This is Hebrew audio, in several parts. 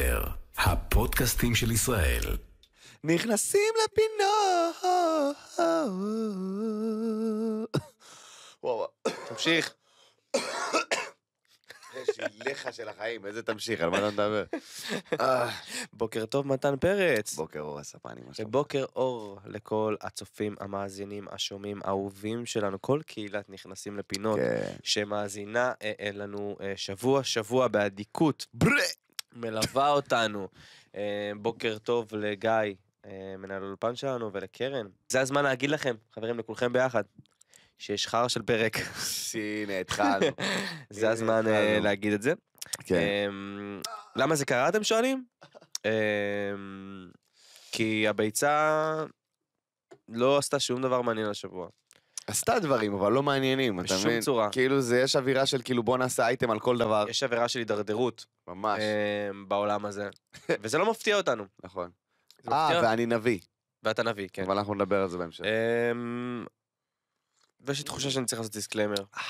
יותר, הפודקאסטים של ישראל. נכנסים לפינות. וואו, תמשיך. לך של החיים, איזה תמשיך, על מה אתה מדבר? בוקר טוב, מתן פרץ. בוקר אור הספני, מה שלומך? בוקר אור לכל הצופים, המאזינים, השומעים, האהובים שלנו, כל קהילת נכנסים לפינות, כן. שמאזינה אה, אה, לנו שבוע-שבוע אה, באדיקות. ברה! מלווה אותנו. אה, בוקר טוב לגיא, אה, מנהל אולפן שלנו, ולקרן. זה הזמן להגיד לכם, חברים, לכולכם ביחד, שיש חרא של פרק. הנה, התחלנו. זה הזמן אה, להגיד את זה. כן. למה זה קרה, אתם שואלים? כי הביצה לא עשתה שום דבר מעניין השבוע. עשתה דברים, אבל לא מעניינים, אתה מבין? בשום צורה. כאילו, זה, יש אווירה של כאילו בוא נעשה אייטם על כל דבר. יש אווירה של הידרדרות. ממש. אה, בעולם הזה. וזה לא מפתיע אותנו. נכון. אה, ואני נביא. ואתה נביא, כן. אבל אנחנו נדבר על זה בהמשך. אה, ויש לי תחושה שאני צריך לעשות דיסקלמר. אה,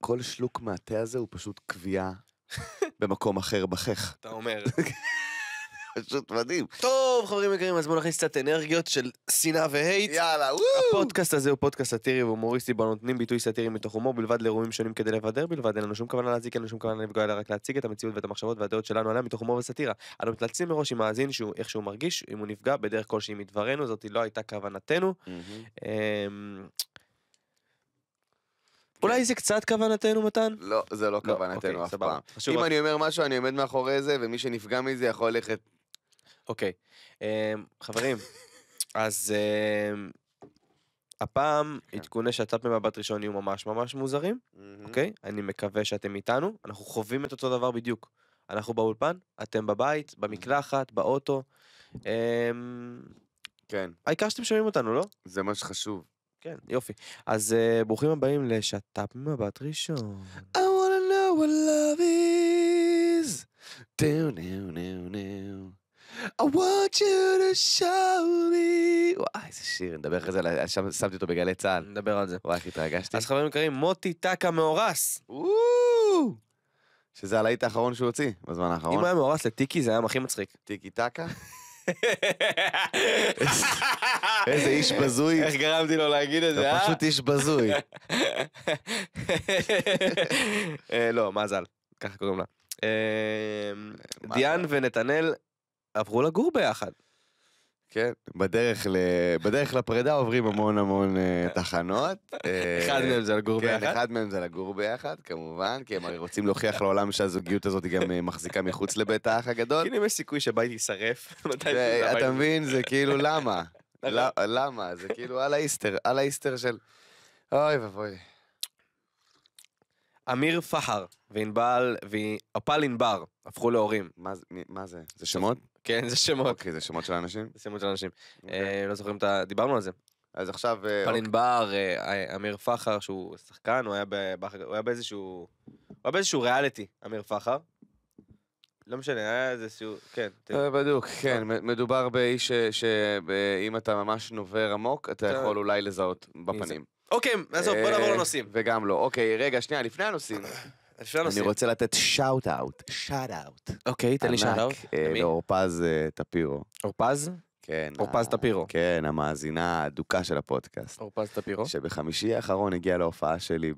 כל שלוק מהתה הזה הוא פשוט קביעה במקום אחר בחך. אתה אומר. פשוט מדהים. טוב, חברים יקרים, אז בואו נכניס קצת אנרגיות של שנאה והייט. יאללה, וואו. הפודקאסט הזה הוא פודקאסט סאטירי והומוריסטי, בו נותנים ביטוי סאטירי מתוך הומור בלבד לאירועים שונים כדי לבדר בלבד, אין לנו שום כוונה להזיק, אין לנו שום כוונה לפגוע, אלא רק להציג את המציאות ואת המחשבות והדעות שלנו עליה מתוך הומור וסאטירה. אנו מתלצים מראש עם מאזין שהוא איך שהוא מרגיש, אם הוא נפגע בדרך כלשהי מדברנו, זאת לא הייתה כוונתנו. אמ, אולי זה קצת כוונתנו מתן? לא, זה לא, לא אוקיי, כוונתנו אף פעם. אם אוקיי. אני אומר משהו אני עומד מאחורי זה ומי שנפגע מזה יכול ללכת אוקיי. אמ, חברים, אז אמ, הפעם כן. עדכוני שצ"פ במבט ראשון יהיו ממש ממש מוזרים, אוקיי? אני מקווה שאתם איתנו, אנחנו חווים את אותו דבר בדיוק. אנחנו באולפן, אתם בבית, במקלחת, באוטו. אמ, כן. העיקר שאתם שומעים אותנו, לא? זה מה שחשוב. כן, יופי. אז uh, ברוכים הבאים לשת"פ ממבט ראשון. I wanna know what love is. Do, do, do, do. I want you to show me. וואי, איזה שיר, נדבר אחרי זה, שם שמתי אותו בגלי צה"ל. נדבר על זה. וואי, איך התרגשתי. אז חברים יקרים, מוטי טקה מאורס. שזה הלהיט האחרון שהוא הוציא בזמן אם האחרון. הוא היה מאורס לטיקי זה היה הכי מצחיק. טיקי טקה. איזה איש בזוי. איך גרמתי לו להגיד את זה, אתה אה? פשוט איש בזוי. אה, לא, מזל, ככה קוראים לה. אמ, אה, דיאן ונתנאל עברו לגור ביחד. כן, בדרך, ל... בדרך לפרידה עוברים המון המון אה, תחנות. אה, אחד מהם זה לגור כן, ביחד? כן, אחד מהם זה לגור ביחד, כמובן, כי הם הרי רוצים להוכיח לעולם שהזוגיות הזאת היא גם אה, מחזיקה מחוץ לבית האח הגדול. כאילו אם יש סיכוי שבית יישרף, אתה מבין, זה כאילו למה? נכון. למה? זה כאילו על האיסטר, על האיסטר של... אוי ואבוי. אמיר פחר וענבל, והפל ענבר, הפכו להורים. מה זה? זה שמות? כן, זה שמות. אוקיי, זה שמות של אנשים? זה שמות של אנשים. אוקיי. אה, לא זוכרים את ה... דיברנו על זה. אז עכשיו... אה, אוקיי. פלין בר, אה, אמיר פחר, שהוא שחקן, הוא היה באיזשהו... הוא היה באיזשהו ריאליטי, אמיר פחר. לא משנה, היה איזה שהוא... כן. בדיוק, כן. מדובר באיש שאם אתה ממש נובר עמוק, אתה יכול אולי לזהות בפנים. אוקיי, עזוב, בוא נעבור לנושאים. וגם לא. אוקיי, רגע, שנייה, לפני הנושאים. אני רוצה לתת שאוט אאוט, שאט אאוט. אוקיי, תן לי שאט אאוט. לאורפז טפירו. אורפז? כן. אורפז טפירו. כן, המאזינה האדוקה של הפודקאסט. אורפז טפירו. שבחמישי האחרון הגיע להופעה שלי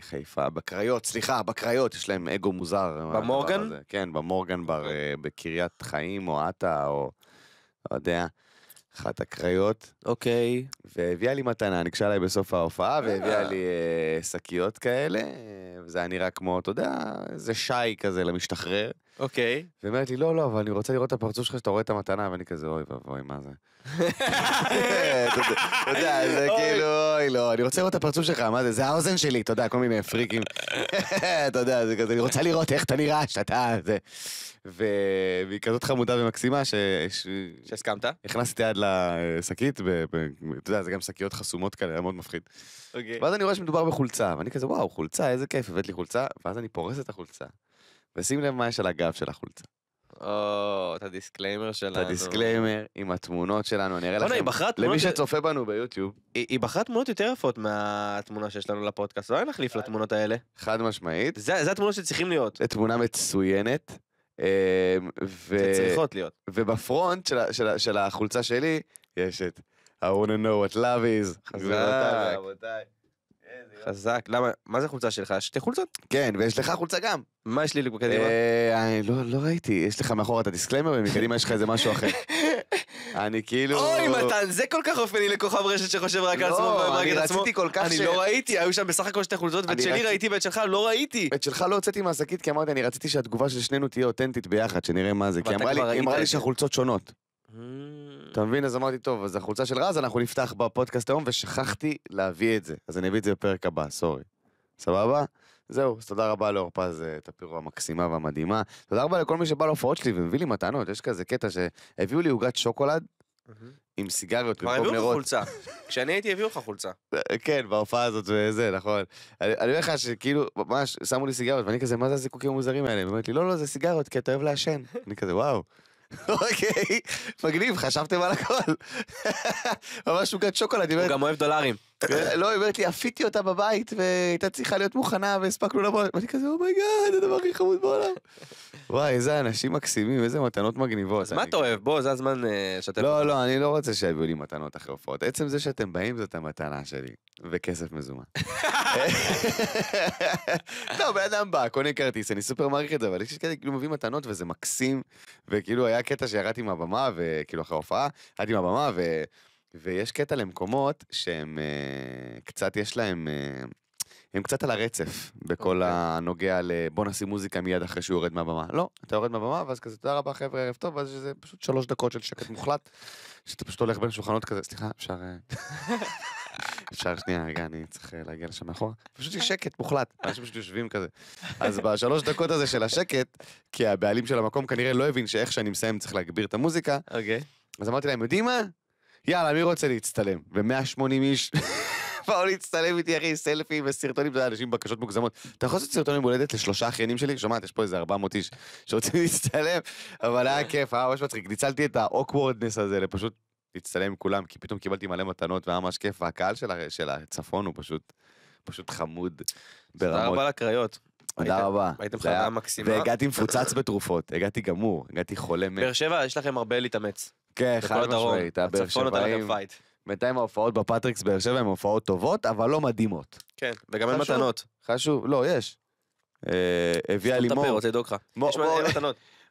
בחיפה, אה, בקריות, סליחה, בקריות, יש להם אגו מוזר. במורגן? כן, במורגן בר, אה, בקריית חיים או עטה או... לא יודע. אחת הקריות. אוקיי. והביאה לי מתנה, ניגשה אליי בסוף ההופעה אה. והביאה לי אה, שקיות כאלה, אה, וזה היה נראה כמו, אתה יודע, איזה שי כזה למשתחרר. אוקיי. והיא אומרת לי, לא, לא, אבל אני רוצה לראות את הפרצוף שלך שאתה רואה את המתנה, ואני כזה, אוי ואבוי, מה זה? אתה יודע, זה כאילו, אוי לא, אני רוצה לראות את הפרצוף שלך, מה זה, זה האוזן שלי, אתה יודע, כל מיני פריקים. אתה יודע, זה כזה, אני רוצה לראות איך אתה נראה, שאתה, זה. והיא כזאת חמודה ומקסימה, ש... שהסכמת? הכנסתי יד לשקית, אתה יודע, זה גם שקיות חסומות כאלה, היה מאוד מפחיד. אוקיי. ואז אני רואה שמדובר בחולצה, ואני כזה, וואו, חולצה, איזה כיף, הבאת לי חולצה, ואז אני פורס את החולצה, ושים לב מה יש על הגב של החולצה. או, את הדיסקליימר שלנו. את הדיסקליימר עם התמונות שלנו, אני אראה לכם. היא בחרה תמונות... למי שצופה בנו ביוטיוב. היא בחרה תמונות יותר יפות מהתמונה שיש לנו לפודקאסט, לא נחליף לתמונות האלה. חד משמעית. זה התמונות שצריכים להיות. זו תמונה מצוינת. אמ, שצריכות להיות. ובפרונט של, של, של החולצה שלי, יש את I want to know what love is. חזרה רבותיי. חזק, למה, מה זה חולצה שלך? שתי חולצות? כן, ויש לך חולצה גם. מה יש לי בקדימה? אה, לא, לא ראיתי, יש לך מאחורה את הדיסקליימר ומקדימה יש לך איזה משהו אחר. אני כאילו... אוי, מתן, זה כל כך אופני לכוכב רשת שחושב רק על לא, עצמו ורק את עצמו. כל כך ש... אני לא ראיתי, היו שם בסך הכל שתי חולצות, ואת שלי ראיתי ואת שלך לא ראיתי. את שלך לא הוצאתי מהשקית כי אמרתי, אני רציתי שהתגובה של שנינו תהיה אותנטית ביחד, שנראה מה זה. כי אמרה לי שהחולצות שונות. אה. אתה מבין? אז אמרתי, טוב, אז החולצה של רז, אנחנו נפתח בפודקאסט היום, ושכחתי להביא את זה. אז אני אביא את זה בפרק הבא, סורי. סבבה? זהו, אז תודה רבה לאור פז, אה, את הפירו המקסימה והמדהימה. תודה רבה לכל מי שבא להופעות שלי ומביא לי מתנות, יש כזה קטע שהביאו לי עוגת שוקולד. עם סיגריות במקום נרות. כבר הביאו לך חולצה. כשאני הייתי הביאו לך חולצה. אה, כן, בהופעה הזאת וזה, נכון. אני אומר לך שכאילו, ממש, שמו לי סיגריות, ואני כזה, מה זה הזיקוקים המוזרים האלה? היא אומרת לי, לא, לא, זה סיגריות, כי אתה אוהב לעשן. אני כזה, וואו. אוקיי, מגניב, חשבתם על הכל. ממש עוגת שוקולד. הוא גם אוהב דולרים. כן. אה, לא, היא אומרת לי, עפיתי אותה בבית והייתה צריכה להיות מוכנה והספקנו לבוא, ואני כזה, אומייגאד, oh הדבר הכי חמוד בעולם. וואי, איזה אנשים מקסימים, איזה מתנות מגניבות. אז מה אתה אוהב? בוא, זה הזמן אה, שאתם... לא, לא, אני לא רוצה שיביאו לי מתנות אחרי הופעות. עצם זה שאתם באים זאת המתנה שלי, וכסף מזומן. לא, בן אדם בא, קונה כרטיס, אני סופר מעריך את זה, אבל יש כאלה כאילו מביא מתנות וזה מקסים, וכאילו היה קטע שירדתי מהבמה, וכאילו אחרי הופעה, ירדתי מהבמה, ו... ויש קטע למקומות שהם אה, קצת יש להם, אה, הם קצת על הרצף בכל okay. אוקיי. הנוגע ל בוא נשים מוזיקה מיד אחרי שהוא יורד מהבמה. לא, אתה יורד מהבמה ואז כזה תודה רבה חבר'ה ערב טוב, ואז זה פשוט שלוש דקות של שקט מוחלט, שאתה פשוט הולך בין שולחנות כזה, סליחה אפשר... אה, אפשר שנייה, רגע, אני צריך להגיע לשם מאחורה. פשוט יש שקט מוחלט, אנשים פשוט יושבים כזה. אז בשלוש דקות הזה של השקט, כי הבעלים של המקום כנראה לא הבין שאיך שאני מסיים צריך להגביר את המוזיקה. אוקיי. Okay. אז אמרתי להם, יודעים מה? יאללה, מי רוצה להצטלם? ו-180 איש באו להצטלם איתי, אחי, סלפי וסרטונים, אתה יודע, אנשים בקשות מוגזמות. אתה יכול לעשות סרטונים בולדת לשלושה אחיינים שלי? שומעת, יש פה איזה 400 איש שרוצים להצטלם, אבל היה כיף, היה אה, ממש מצחיק. ניצלתי את האוקוורדנס הזה לפשוט להצטלם עם כולם, כי פתאום קיבלתי מלא מתנות והיה ממש כיף, והקהל של הצפון הוא פשוט, פשוט חמוד ברמות. תודה רבה לקריות. תודה רבה. הייתם חברה מקסימה. והגעתי מפוצץ בתרופות, הגעתי גמור, הגעתי חולה מת. באר שבע, יש לכם הרבה להתאמץ. כן, חד משמעית, הבאר שבעים. בינתיים ההופעות בפטריקס באר שבע הן הופעות טובות, אבל לא מדהימות. כן, וגם אין מתנות. חשוב, לא, יש. אה, הביאה לי מור. רוצה לדאוג לך.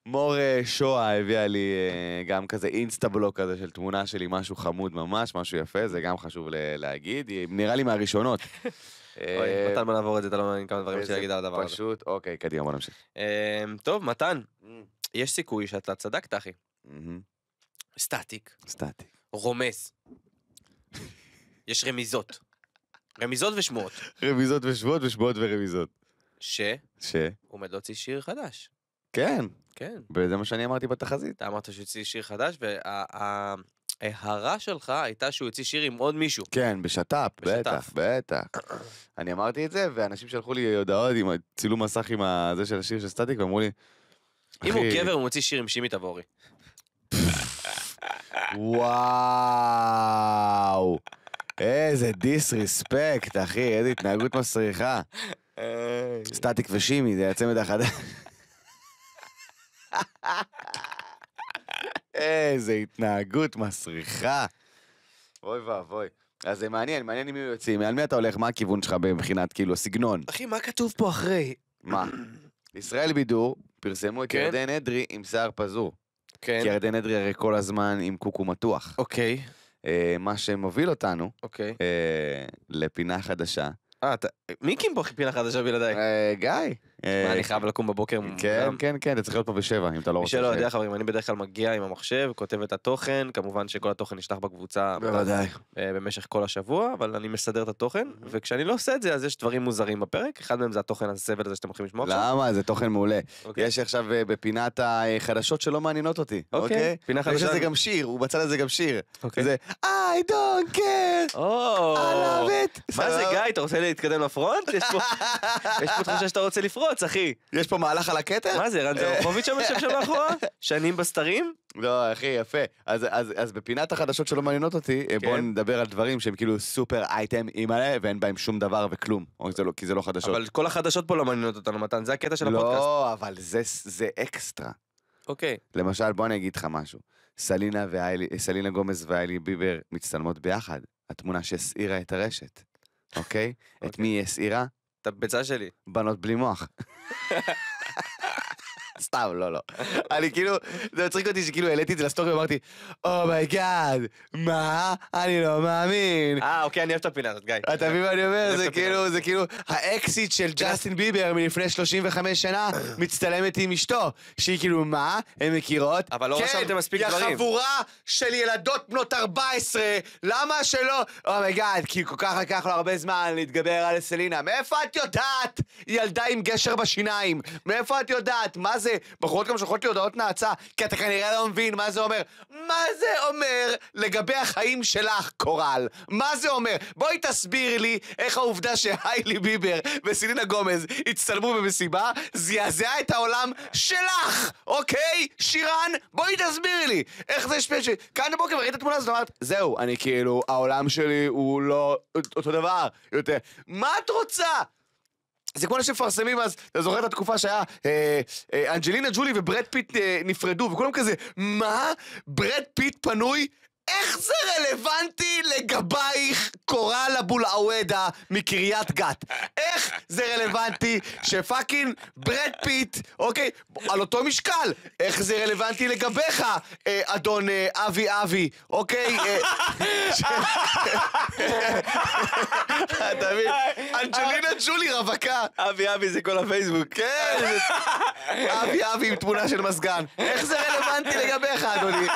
מור אה, שואה הביאה לי אה, גם כזה אינסטבלוק כזה של תמונה שלי, משהו חמוד ממש, משהו יפה, זה גם חשוב להגיד, היא נראה לי מהראשונות. אוי, מתן בוא נעבור את זה, אתה לא מבין כמה דברים שיגיד על הדבר הזה. פשוט, אוקיי, קדימה בוא נמשיך. אמ, טוב, מתן, יש סיכוי שאתה צדקת אחי. סטטיק. סטטיק. רומס. יש רמיזות. רמיזות ושמועות. רמיזות ושמועות ושמועות ורמיזות. ש? ש? הוא עומד להוציא שיר חדש. כן. כן. וזה מה שאני אמרתי בתחזית. אתה אמרת שהוא יוציא שיר חדש, וההערה שלך הייתה שהוא יוציא שיר עם עוד מישהו. כן, בשת"פ, בטח, בטח. אני אמרתי את זה, ואנשים שלחו לי הודעות עם צילום מסך עם זה של השיר של סטטיק, ואמרו לי... אם הוא גבר, הוא מוציא שיר עם שימי תבורי. וואו. איזה דיסרספקט, אחי, איזה התנהגות מסריחה. סטטיק ושימי, זה הצמד החדש. איזה התנהגות מסריחה. אוי ואבוי. אז זה מעניין, מעניין עם מי יוצאים, על מי אתה הולך, מה הכיוון שלך מבחינת כאילו סגנון? אחי, מה כתוב פה אחרי? מה? ישראל בידור פרסמו את כן. ירדן אדרי עם שיער פזור. כן. כי ירדן אדרי הרי כל הזמן עם קוקו מתוח. אוקיי. אה, מה שמוביל אותנו אוקיי. אה, לפינה חדשה. אה, אתה... מי קים פה פינה חדשה בלעדיי? אה, גיא. אני אה, חייב לקום בבוקר. כן, כן, כן, אתה צריך להיות פה בשבע אם אתה לא רוצה. מי שלא יודע חברים, אני בדרך כלל מגיע עם המחשב, כותב את התוכן, כמובן שכל התוכן נשלח בקבוצה. בוודאי. אה, במשך כל השבוע, אבל אני מסדר את התוכן, וכשאני לא עושה את זה אז יש דברים מוזרים בפרק, אחד מהם זה התוכן הסבל הזה שאתם הולכים לשמוע עכשיו. למה? זה תוכן מעולה. אוקיי. יש עכשיו אה, בפינת החדשות שלא מעניינות אותי. אוקיי. אוקיי? פינה חדשה. יש לזה גם שיר, הוא בצד הזה גם שיר. זה I don't care, I love it. מה זה גיא, אתה רוצה להתקדם לפרונט? יש פה תחושה שאתה רוצה לפרונט. לקפוץ, אחי. יש פה מהלך על הכתר? מה זה, רן אה. זרוחוביץ' שם יושב שם מאחורה? שנים בסתרים? לא, אחי, יפה. אז, אז, אז בפינת החדשות שלא מעניינות אותי, אה, כן. בואו נדבר על דברים שהם כאילו סופר אייטם אימא'לה, ואין בהם שום דבר וכלום, זה לא, כי זה לא חדשות. אבל כל החדשות פה לא מעניינות אותנו, מתן, זה הקטע של לא, הפודקאסט. לא, אבל זה, זה אקסטרה. אוקיי. למשל, בוא אני אגיד לך משהו. סלינה, ואיילי, סלינה גומז ואיילי ביבר מצטלמות ביחד. התמונה שהסעירה את הרשת, אוקיי? את אוקיי. מי היא הסעירה? את הביצה שלי. בנות בלי מוח. סתם, לא, לא. אני כאילו, זה מצחיק אותי שכאילו העליתי את זה לסטורי ואמרתי, אומייגאד, oh מה? אני לא מאמין. אה, אוקיי, אני אוהב את הפינה הזאת, גיא. אתה מבין מה אני אומר? זה כאילו, זה כאילו, האקסיט של ג'סטין ביבר מלפני 35 שנה מצטלמת עם אשתו, שהיא כאילו, מה? הן מכירות? אבל לא רשמתם כן, מספיק דברים. כן, היא החבורה של ילדות בנות 14, למה שלא? אומייגאד, oh כי כל כך לקח לו הרבה זמן להתגבר על סלינה. מאיפה את יודעת? ילדה עם גשר בשיניים. מאיפה את יודעת? מה זה זה, בחורות גם שולחות לי הודעות נאצה, כי אתה כנראה לא מבין מה זה אומר. מה זה אומר לגבי החיים שלך, קורל? מה זה אומר? בואי תסביר לי איך העובדה שהיילי ביבר וסילינה גומז הצטלמו במסיבה, זעזעה את העולם שלך, אוקיי? שירן, בואי תסבירי לי. איך זה השפיע? ש... כאן בבוקר ראית את התמונה הזאת, אמרת, זהו, אני כאילו, העולם שלי הוא לא אותו דבר יותר. מה את רוצה? זה כמו שמפרסמים אז, אתה זוכר את התקופה שהיה אה, אה, אנג'לינה ג'ולי וברד פיט אה, נפרדו, וכולם כזה, מה? ברד פיט פנוי? איך זה רלוונטי לגבייך קורל עוודה מקריית גת? איך זה רלוונטי שפאקינג ברד פיט, אוקיי, על אותו משקל, איך זה רלוונטי לגביך, אה, אדון אה, אבי אבי, אוקיי? אה, אתה מבין? אנג'לינה ג'ולי רווקה. אבי אבי זה כל הפייסבוק. כן, אבי אבי עם תמונה של מזגן. איך זה רלוונטי לגביך, אדוני?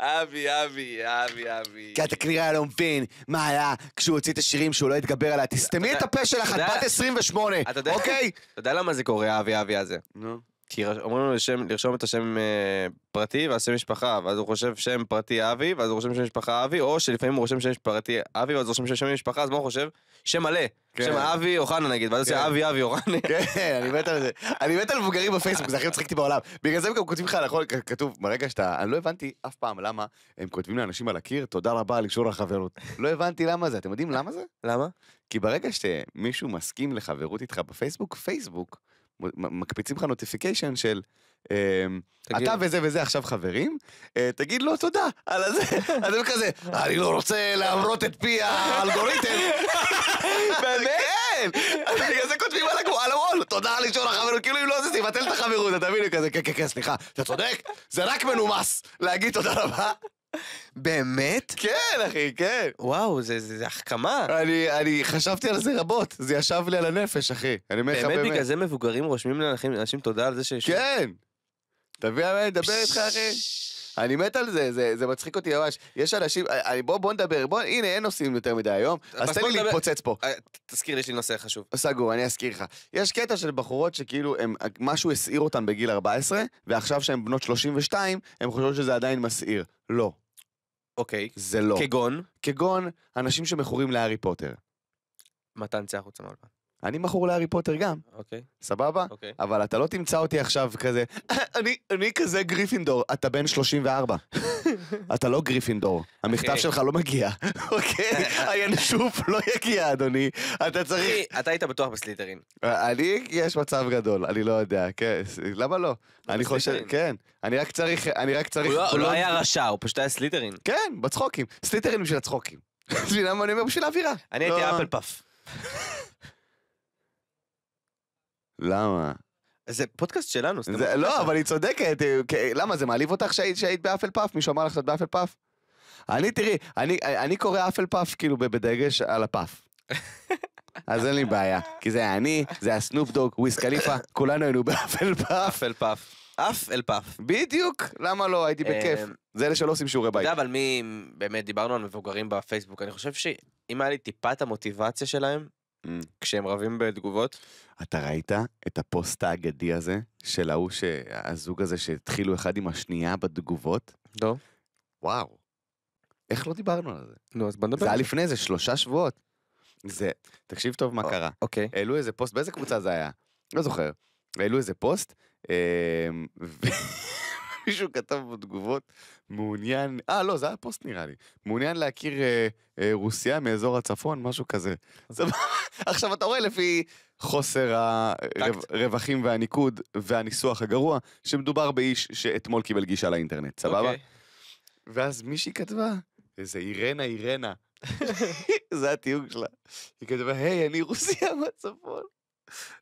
אבי אבי. אבי, אבי, אבי. כי אתה כנראה לא מבין מה היה כשהוא הוציא את השירים שהוא לא התגבר עליה. תסתמי את הפה שלך, את בת 28, אוקיי? אתה יודע למה זה קורה, אבי, אבי הזה? נו. כי אומרים לו לשם, לרשום את השם אה, פרטי ואז שם משפחה, ואז הוא חושב שם פרטי אבי, ואז הוא רושם שם משפחה אבי, או שלפעמים הוא רושם שם פרטי אבי, ואז הוא רושם שם משפחה, אז מה הוא חושב? שם מלא. כן. שם אבי אוחנה נגיד, ואז הוא כן. עושה אבי אבי אוחנה. כן, אני מת על זה. אני מת על מבוגרים בפייסבוק, זה הכי מצחיק בעולם. בגלל זה הם גם כותבים לך על הכל, כתוב, ברגע שאתה, אני לא הבנתי אף פעם למה הם כותבים לאנשים על הקיר, תודה רבה על אישור החברות. לא הבנתי למה זה, אתם יודעים למה זה? למה? כי ברגע שמישהו מסכים לחברות איתך בפייסבוק, פייסבוק מקפיצים לך נוטיפיקיישן של אמ, אתה וזה וזה עכשיו חברים, אה, תגיד לו תודה על הזה. הם כזה, אני לא רוצה להמרות את פי האלגוריתם. באמת? כן. אז בגלל זה כותבים על הוול, תודה על אישור החברות, כאילו אם לא זה תבטל את החברות, אתה מבין? כזה, כן, כן, כן, סליחה, אתה צודק, זה רק מנומס להגיד תודה רבה. באמת? כן, אחי, כן. וואו, זה, זה, זה החכמה. אני, אני חשבתי על זה רבות, זה ישב לי על הנפש, אחי. אני אומר לך באמת. באמת בגלל זה מבוגרים רושמים לאנשים תודה על זה שיש... כן! תביא, אני מדבר איתך, אחי. אני מת על זה, זה, זה מצחיק אותי ממש. יש אנשים, אני, אה, אה, בוא, בוא נדבר, בוא, הנה, אין נושאים יותר מדי היום, אה, אז תן לי נדבר... להתפוצץ פה. תזכיר לי, יש לי נושא חשוב. סגור, אני אזכיר לך. יש קטע של בחורות שכאילו, הם, משהו הסעיר אותן בגיל 14, ועכשיו שהן בנות 32, הן חושבות שזה עדיין מסעיר. לא. אוקיי. זה לא. כגון? כגון אנשים שמכורים להארי פוטר. מתן צא החוצה מהאולפן. אני מכור להארי פוטר גם. אוקיי. Okay. סבבה? אוקיי. Okay. אבל אתה לא תמצא אותי עכשיו כזה, אני, אני כזה גריפינדור, אתה בן 34. אתה לא גריפינדור, המכתב okay. אוקיי. שלך לא מגיע, אוקיי? Okay? הינשוף לא יגיע, אדוני. אתה צריך... אחי, אתה היית בטוח בסליטרין. אה, אני, יש מצב גדול, אני לא יודע, כן, למה לא? לא? אני חושב, כן. אני רק צריך, אני רק צריך... הוא לא, לא היה רשע, הוא פשוט היה סליטרין. כן, בצחוקים. סליטרין בשביל הצחוקים. בשביל מה אני אומר? בשביל האווירה. אני הייתי לא. אפל פאף. למה? זה פודקאסט שלנו. זה, לא, אבל היא צודקת. אה, למה, זה מעליב אותך שהיית, שהיית באפל פאף? מישהו אמר לך שאת באפל פאף? אני, תראי, אני, אה, אני קורא אפל פאף כאילו בדגש על הפאף. אז אין לי בעיה, כי זה אני, זה הסנופ דוג, וויס קליפה, כולנו היינו באפל פאף. אפל פאף. אף אל פאף. בדיוק, למה לא, הייתי בכיף. אמ, זה אלה שלא עושים שיעורי בית. אתה יודע, אבל מי, באמת, דיברנו על מבוגרים בפייסבוק, אני חושב שאם היה לי טיפה את המוטיבציה שלהם, Mm. כשהם רבים בתגובות? אתה ראית את הפוסט האגדי הזה של ההוא, הזוג הזה שהתחילו אחד עם השנייה בתגובות? לא. וואו. איך לא דיברנו על זה? נו, אז בוא נדבר. זה היה לפני איזה שלושה שבועות. זה, תקשיב טוב מה או, קרה. אוקיי. העלו איזה פוסט, באיזה קבוצה זה היה? לא זוכר. העלו איזה פוסט, אה, ו... מישהו כתב בתגובות, מעוניין, אה לא, זה היה פוסט נראה לי, מעוניין להכיר אה, אה, רוסיה מאזור הצפון, משהו כזה. עכשיו אתה רואה לפי חוסר הרווחים הרו... והניקוד והניסוח הגרוע, שמדובר באיש שאתמול קיבל גישה לאינטרנט, סבבה? Okay. אוקיי. ואז מישהי כתבה, איזה אירנה אירנה, זה התיוג שלה, היא כתבה, היי, אני רוסיה מהצפון.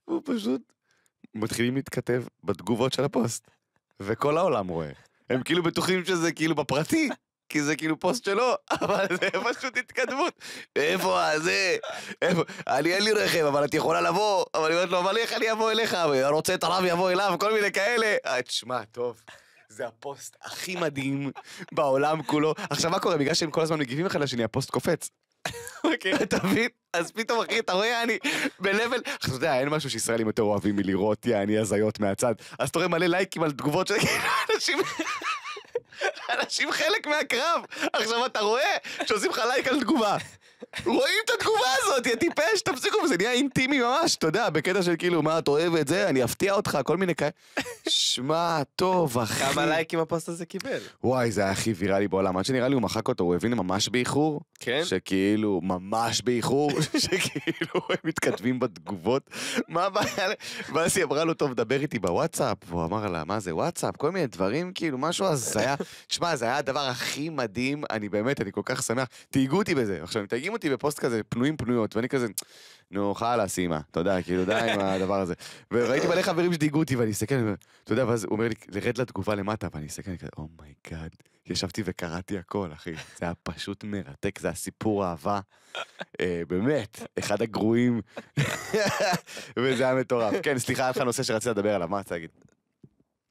והוא פשוט מתחילים להתכתב בתגובות של הפוסט. וכל העולם רואה. הם כאילו בטוחים שזה כאילו בפרטי, כי זה כאילו פוסט שלו, אבל זה פשוט התקדמות. איפה זה? איפה? אני אין לי רכב, אבל את יכולה לבוא. אבל היא אומרת לו, אבל איך אני אבוא אליך? רוצה את הרב יבוא אליו, כל מיני כאלה. אה, תשמע, טוב. זה הפוסט הכי מדהים בעולם כולו. עכשיו מה קורה? בגלל שהם כל הזמן מגיבים אחד לשני, הפוסט קופץ. אוקיי. אתה מבין? אז פתאום אחי אתה רואה אני בלבל, אתה יודע אין משהו שישראלים יותר אוהבים מלראות יעני הזיות מהצד, אז אתה רואה מלא לייקים על תגובות של כאילו, אנשים. אנשים חלק מהקרב, עכשיו אתה רואה שעושים לך לייק על תגובה, רואים את התגובה הזאת, יא טיפש, תפסיקו, וזה נהיה אינטימי ממש, אתה יודע, בקטע של כאילו, מה, אתה אוהב את זה, אני אפתיע אותך, כל מיני כאלה. שמע, טוב, אחי. כמה לייקים הפוסט הזה קיבל? וואי, זה היה הכי ויראלי בעולם. עד שנראה לי הוא מחק אותו, הוא הבין ממש באיחור. כן? שכאילו, ממש באיחור, שכאילו, הם מתכתבים בתגובות. מה הבעיה? ואז היא אמרה לו, טוב, דבר איתי בוואטסאפ, והוא אמר לה, מה זה וואטסאפ? כל מיני דברים, כאילו, משהו הזיה. שמע, זה היה הדבר הכי מדהים, אני באמת, אני כל כך שמח. תהיגו אותי בזה. עכשיו, אם תהיגו רואים אותי בפוסט כזה, פנויים פנויות, ואני כזה, נו, חלאס, אימא, אתה יודע, כאילו, די עם הדבר הזה. וראיתי מלא חברים שדיגו אותי, ואני אסתכל, אתה יודע, ואז הוא אומר לי, לרד לתגובה למטה, ואני אסתכל, אני כזה, אומייגאד, ישבתי וקראתי הכל, אחי. זה היה פשוט מרתק, זה היה סיפור אהבה. אה, באמת, אחד הגרועים, וזה היה מטורף. כן, סליחה, היה לך נושא שרצית לדבר עליו, מה רצית להגיד?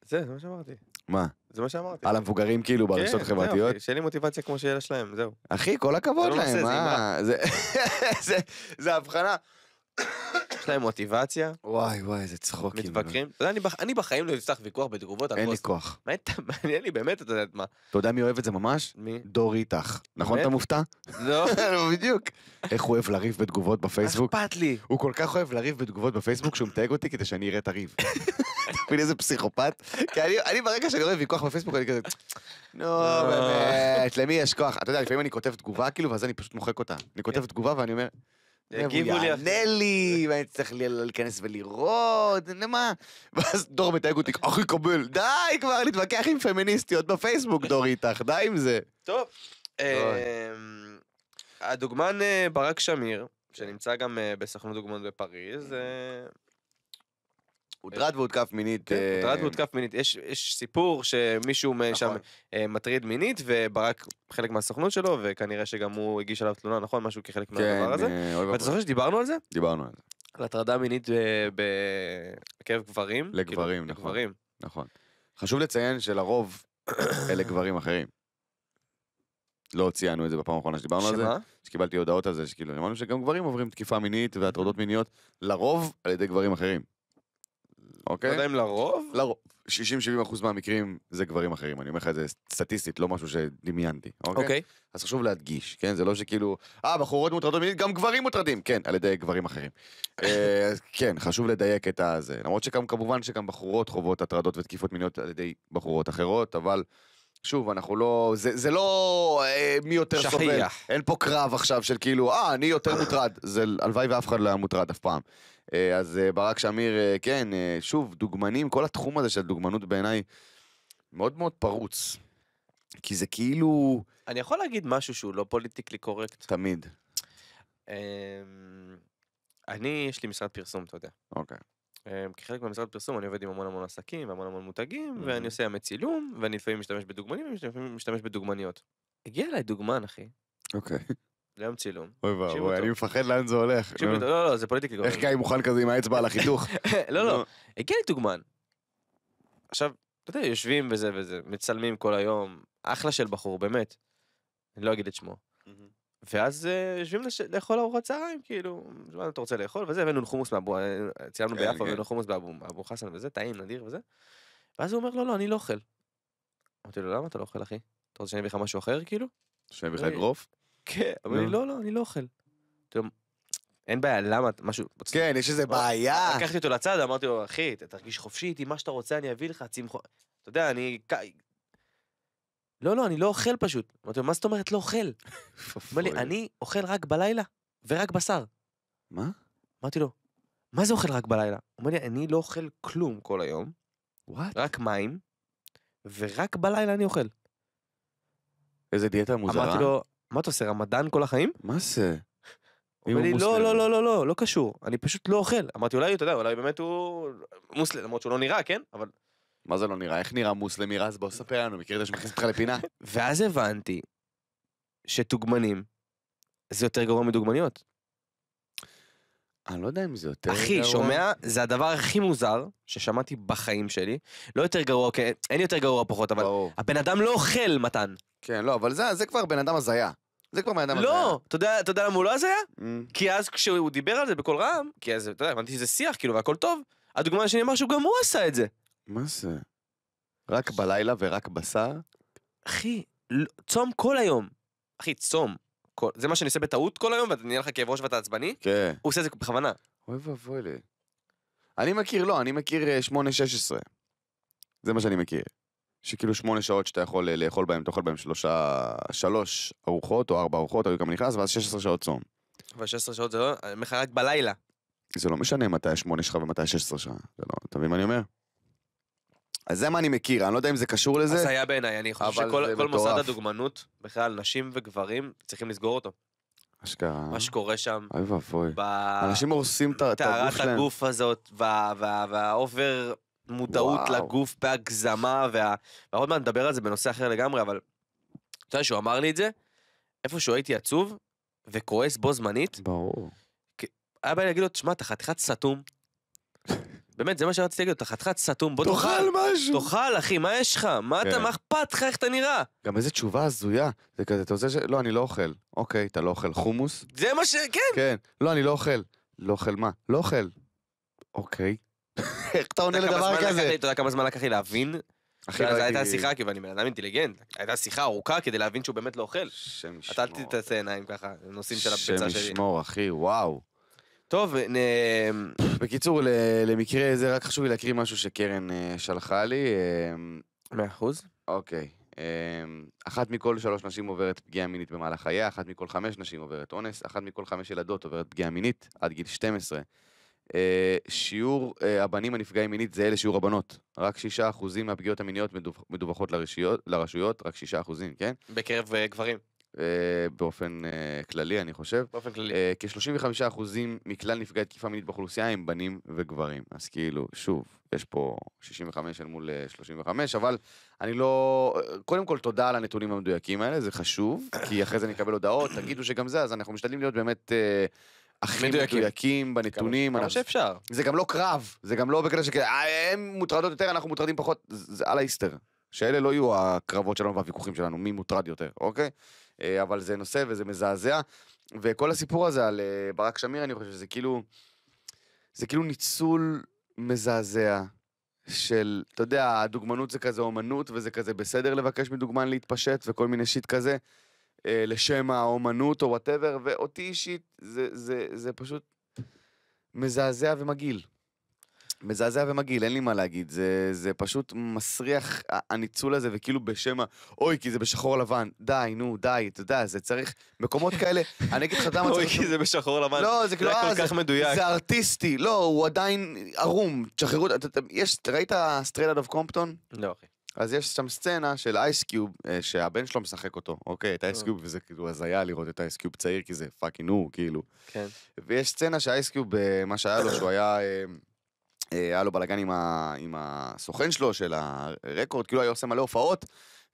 זה, זה מה שאמרתי. מה? זה מה שאמרתי. על המבוגרים כאילו כן, ברשתות החברתיות? כן, שאין לי מוטיבציה כמו שיש להם, זהו. אחי, כל הכבוד לא להם, מה? זה הבחנה. יש להם מוטיבציה. וואי וואי איזה צחוק. מתווכחים. אתה יודע, אני בחיים לא אצטרך ויכוח בתגובות. אין לי כוח. מעניין לי באמת, אתה יודע מה. אתה יודע מי אוהב את זה ממש? מי? דור איתך. נכון אתה מופתע? לא. לא. בדיוק. איך הוא אוהב לריב בתגובות בפייסבוק? אכפת לי. הוא כל כך אוהב לריב בתגובות בפייסבוק שהוא מתייג אותי כדי שאני אראה את הריב. מין איזה פסיכופת. כי אני, ברגע שאני רואה ויכוח בפייסבוק, אני כזה, נו, לא, אה. באמת, למי יש כוח? אתה יודע, לפעמים אני כותב תגובה כאילו, ואז אני פשוט מוחק אותה. אני כותב כן. תגובה ואני אומר, הוא יענה לי, ואני צריך להיכנס ולראות, למה? ואז דור מתייג אותי, אחי קבל, די כבר להתווכח עם פמיניסטיות בפייסבוק, דור איתך, די עם זה. טוב. אמ, הדוגמן אה, ברק שמיר, שנמצא גם אה, בסוכנות דוגמנות בפריז, הוטרד והותקף מינית. כן, אה, הוטרד והותקף מינית. יש, סיפור שמישהו שם נכון. אה, מטריד מינית, וברק חלק מהסוכנות שלו, וכנראה שגם הוא הגיש עליו תלונה, נכון? משהו כחלק כן, מהדבר הזה. אה, ואתה זוכר שדיברנו על זה? דיברנו על זה. על הטרדה מינית בקרב גברים. לגברים, כאילו, נכון. נכון. חשוב לציין שלרוב אלה גברים אחרים. לא ציינו את זה בפעם האחרונה שדיברנו על זה. שמה? שקיבלתי הודעות על זה, שכאילו, אמרנו שגם גברים עוברים תקיפה מינית והטרדות מיניות, לרוב על ידי גברים אחרים. אוקיי? לא יודע אם לרוב? לרוב. 60-70 אחוז מהמקרים זה גברים אחרים, אני אומר לך את זה סטטיסטית, לא משהו שדמיינתי, אוקיי? אוקיי. אז חשוב להדגיש, כן? זה לא שכאילו, אה, בחורות מוטרדות מינית, גם גברים מוטרדים, כן, על ידי גברים אחרים. אה, אז כן, חשוב לדייק את הזה, למרות שגם כמובן שגם בחורות חוות הטרדות ותקיפות מיניות על ידי בחורות אחרות, אבל... שוב, אנחנו לא, זה, זה לא אה, מי יותר שכיח. סובל, אין פה קרב עכשיו של כאילו, אה, אני יותר מוטרד, זה הלוואי ואף אחד לא היה מוטרד אף פעם. אה, אז אה, ברק שמיר, אה, כן, שוב, דוגמנים, כל התחום הזה של דוגמנות בעיניי מאוד מאוד פרוץ. כי זה כאילו... אני יכול להגיד משהו שהוא לא פוליטיקלי קורקט? תמיד. אמ, אני, יש לי משרד פרסום, אתה יודע. אוקיי. אמ, כחלק מהמשרד פרסום אני עובד עם המון המון עסקים והמון המון מותגים ואני עושה ימי צילום ואני לפעמים משתמש בדוגמנים ולפעמים משתמש בדוגמניות. הגיע אליי דוגמן אחי. אוקיי. ליום לא צילום. אוי ואבוי, אני מפחד לאן זה הולך. לא, לא, לא, זה פוליטיקלי קורקט. איך גיא מוכן כזה עם האצבע על החיתוך? לא, לא, הגיע לי דוגמן. עכשיו, אתה יודע, יושבים וזה וזה, מצלמים כל היום, אחלה של בחור, באמת. אני לא אגיד את שמו. ואז אה, יושבים לאכול ארוחת צהריים, כאילו, מה אתה רוצה לאכול? וזה, הבאנו חומוס מאבו, אה, צילמנו כן, ביפו, כן. הבאנו חומוס באבו חסן וזה, טעים, נדיר וזה. ואז הוא אומר, לא, לא, אני לא אוכל. אמרתי לו, למה אתה לא אוכל, אחי? אתה רוצה שאני אביא לך משהו אחר, כאילו? שאני אביא לך אגרוף? כן, אבל אני לא, לא, אני לא אוכל. אין בעיה, למה, משהו... כן, יש איזה בעיה. לקחתי אותו לצד, אמרתי לו, אחי, אתה תרגיש חופשי איתי, מה שאתה רוצה אני אביא לך, צמחון. אתה יודע, אני... לא, לא, אני לא אוכל פשוט. אמרתי לו, מה זאת אומרת לא אוכל? אמר לי, אני אוכל רק בלילה ורק בשר. מה? אמרתי לו, מה זה אוכל רק בלילה? הוא אומר לי, אני לא אוכל כלום כל היום. וואט? רק מים, ורק בלילה אני אוכל. איזה דיאטה מוזרה. אמרתי לו, מה אתה עושה, רמדאן כל החיים? מה זה? אומר לי, לא, לא, לא, לא, לא, לא קשור, אני פשוט לא אוכל. אמרתי, אולי, אתה יודע, אולי באמת הוא מוסלם, למרות שהוא לא נראה, כן? אבל... מה זה לא נראה? איך נראה מוסלמי רז? בוא ספר לנו, מכיר את זה שמכניס אותך לפינה? ואז הבנתי שדוגמנים זה יותר גרוע מדוגמניות. אני לא יודע אם זה יותר אחי, גרוע. אחי, שומע? זה הדבר הכי מוזר ששמעתי בחיים שלי. לא יותר גרוע, אוקיי, אין יותר גרוע פחות, אבל ברור. הבן אדם לא אוכל מתן. כן, לא, אבל זה, זה כבר בן אדם הזיה. זה כבר בן אדם לא, הזיה. לא, אתה יודע, למה הוא לא הזיה? Mm. כי אז כשהוא דיבר על זה בקול רם, כי אז, אתה יודע, הבנתי שזה שיח, כאילו, והכל טוב, הדוגמה השני אמר גם הוא עשה את זה. מה זה? רק בלילה ורק בשר? אחי, צום כל היום. אחי, צום. כל... זה מה שאני עושה בטעות כל היום, ואתה נהיה לך כאב ראש ואתה עצבני? כן. הוא עושה את זה בכוונה. אוי ואבוי לי. אני מכיר, לא, אני מכיר 8-16. אה, זה מה שאני מכיר. שכאילו שמונה שעות שאתה יכול אה, לאכול בהם, אתה אוכל בהם שלושה, שלוש ארוחות או ארבע ארוחות, היו כמה נכנס, ואז 16 שעות צום. אבל 16 שעות זה לא, אני אה, אומר לך רק בלילה. זה לא משנה מתי השמונה שלך ומתי ה-16 שעה, זה לא, אתה מבין מה אני אומר? אז זה מה אני מכיר, אני לא יודע אם זה קשור לזה. אז היה בעיניי, אני חושב שכל מוסד הדוגמנות, בכלל נשים וגברים, צריכים לסגור אותו. אשכרה. מה שקורה שם. אוי ואבוי. אנשים הורסים את הגוף שלהם. טהרת הגוף הזאת, והאובר מודעות לגוף בהגזמה, ועוד מעט נדבר על זה בנושא אחר לגמרי, אבל... אתה יודע שהוא אמר לי את זה, איפשהו הייתי עצוב וכועס בו זמנית. ברור. היה בא לי להגיד לו, תשמע, אתה חתיכת סתום. באמת, זה מה שרציתי להגיד, אתה חתיכת סתום, בוא תאכל. תאכל משהו. תאכל, אחי, מה יש לך? מה אתה, כן. מה אכפת לך, איך אתה נראה? גם איזה תשובה הזויה. זה כזה, אתה רוצה ש... לא, אני לא אוכל. אוקיי, אתה לא אוכל חומוס? זה מה ש... כן. כן. לא, אני לא אוכל. לא אוכל מה? לא אוכל. אוקיי. איך אתה עונה לדבר כזה? אתה יודע כמה זמן לקח לי להבין? אחי, זו הייתה שיחה, כי כאילו, אני בן אדם אינטליגנט, הייתה שיחה ארוכה כדי להבין שהוא באמת לא אוכל. שם ישמור. אתה אל תתעשה עיניים ככה, נושאים של הפצצה שלי. שם ישמור, אחי, וואו. טוב, אה, נ... בקיצור, למקרה זה רק חשוב לי להקריא משהו שקרן אה, שלחה לי. אה, מאה אחוז. אוקיי. אחת מכל שלוש נשים עוברת פגיעה מינית במהלך חייה, אחת מכל חמש נשים עוברת אונס, אחת מכל חמש ילדות עוברת פגיעה מינית עד גיל 12. שיעור הבנים הנפגעים מינית זהה לשיעור הבנות. רק שישה אחוזים מהפגיעות המיניות מדווחות לרשויות, לרשויות רק אחוזים, כן? בקרב גברים. אה, באופן אה, כללי, אני חושב. באופן כללי. אה, כ-35% אחוזים מכלל נפגעי תקיפה מינית באוכלוסייה הם בנים וגברים. אז כאילו, שוב, יש פה 65 אל מול 35, אבל אני לא... קודם כל, תודה על הנתונים המדויקים האלה, זה חשוב, כי אחרי זה אני אקבל הודעות, תגידו שגם זה, אז אנחנו משתדלים להיות באמת... הכי מדויקים, מדויקים בנתונים. כמה שאפשר. זה גם לא קרב, זה גם לא בקטע שכאלה, הם מוטרדות יותר, אנחנו מוטרדים פחות, זה על האיסטר. שאלה לא יהיו הקרבות שלנו והוויכוחים שלנו, מי מוטרד יותר, אוקיי? אה, אבל זה נושא וזה מזעזע. וכל הסיפור הזה על אה, ברק שמיר, אני חושב שזה כאילו, זה כאילו ניצול מזעזע של, אתה יודע, הדוגמנות זה כזה אומנות, וזה כזה בסדר לבקש מדוגמן להתפשט, וכל מיני שיט כזה, אה, לשם האומנות או וואטאבר, ואותי אישית, זה, זה, זה פשוט מזעזע ומגעיל. מזעזע ומגעיל, אין לי מה להגיד, זה, זה פשוט מסריח הניצול הזה, וכאילו בשם ה... אוי, כי זה בשחור לבן, די, נו, די, אתה יודע, זה צריך... מקומות כאלה, אני אגיד לך למה צריך... אוי, כי זה בשחור לבן, לא, זה כאילו... אה, זה כל כך מדויק. זה ארטיסטי, לא, הוא עדיין ערום, תשחררו... יש, ראית סטריילה דב קומפטון? לא, אחי. אז יש שם סצנה של אייסקיוב אה, שהבן שלו משחק אותו, אוקיי, את אייסקיוב, אה. וזה כאילו הזיה לראות את אייסקיוב צעיר, כי זה פאקינג הוא, כאילו. כן. ויש סצנה שאייסקיוב, מה שהיה לו, שהוא היה... היה אה, לו בלאגן עם, עם הסוכן שלו, של הרקורד, כאילו היה עושה מלא הופעות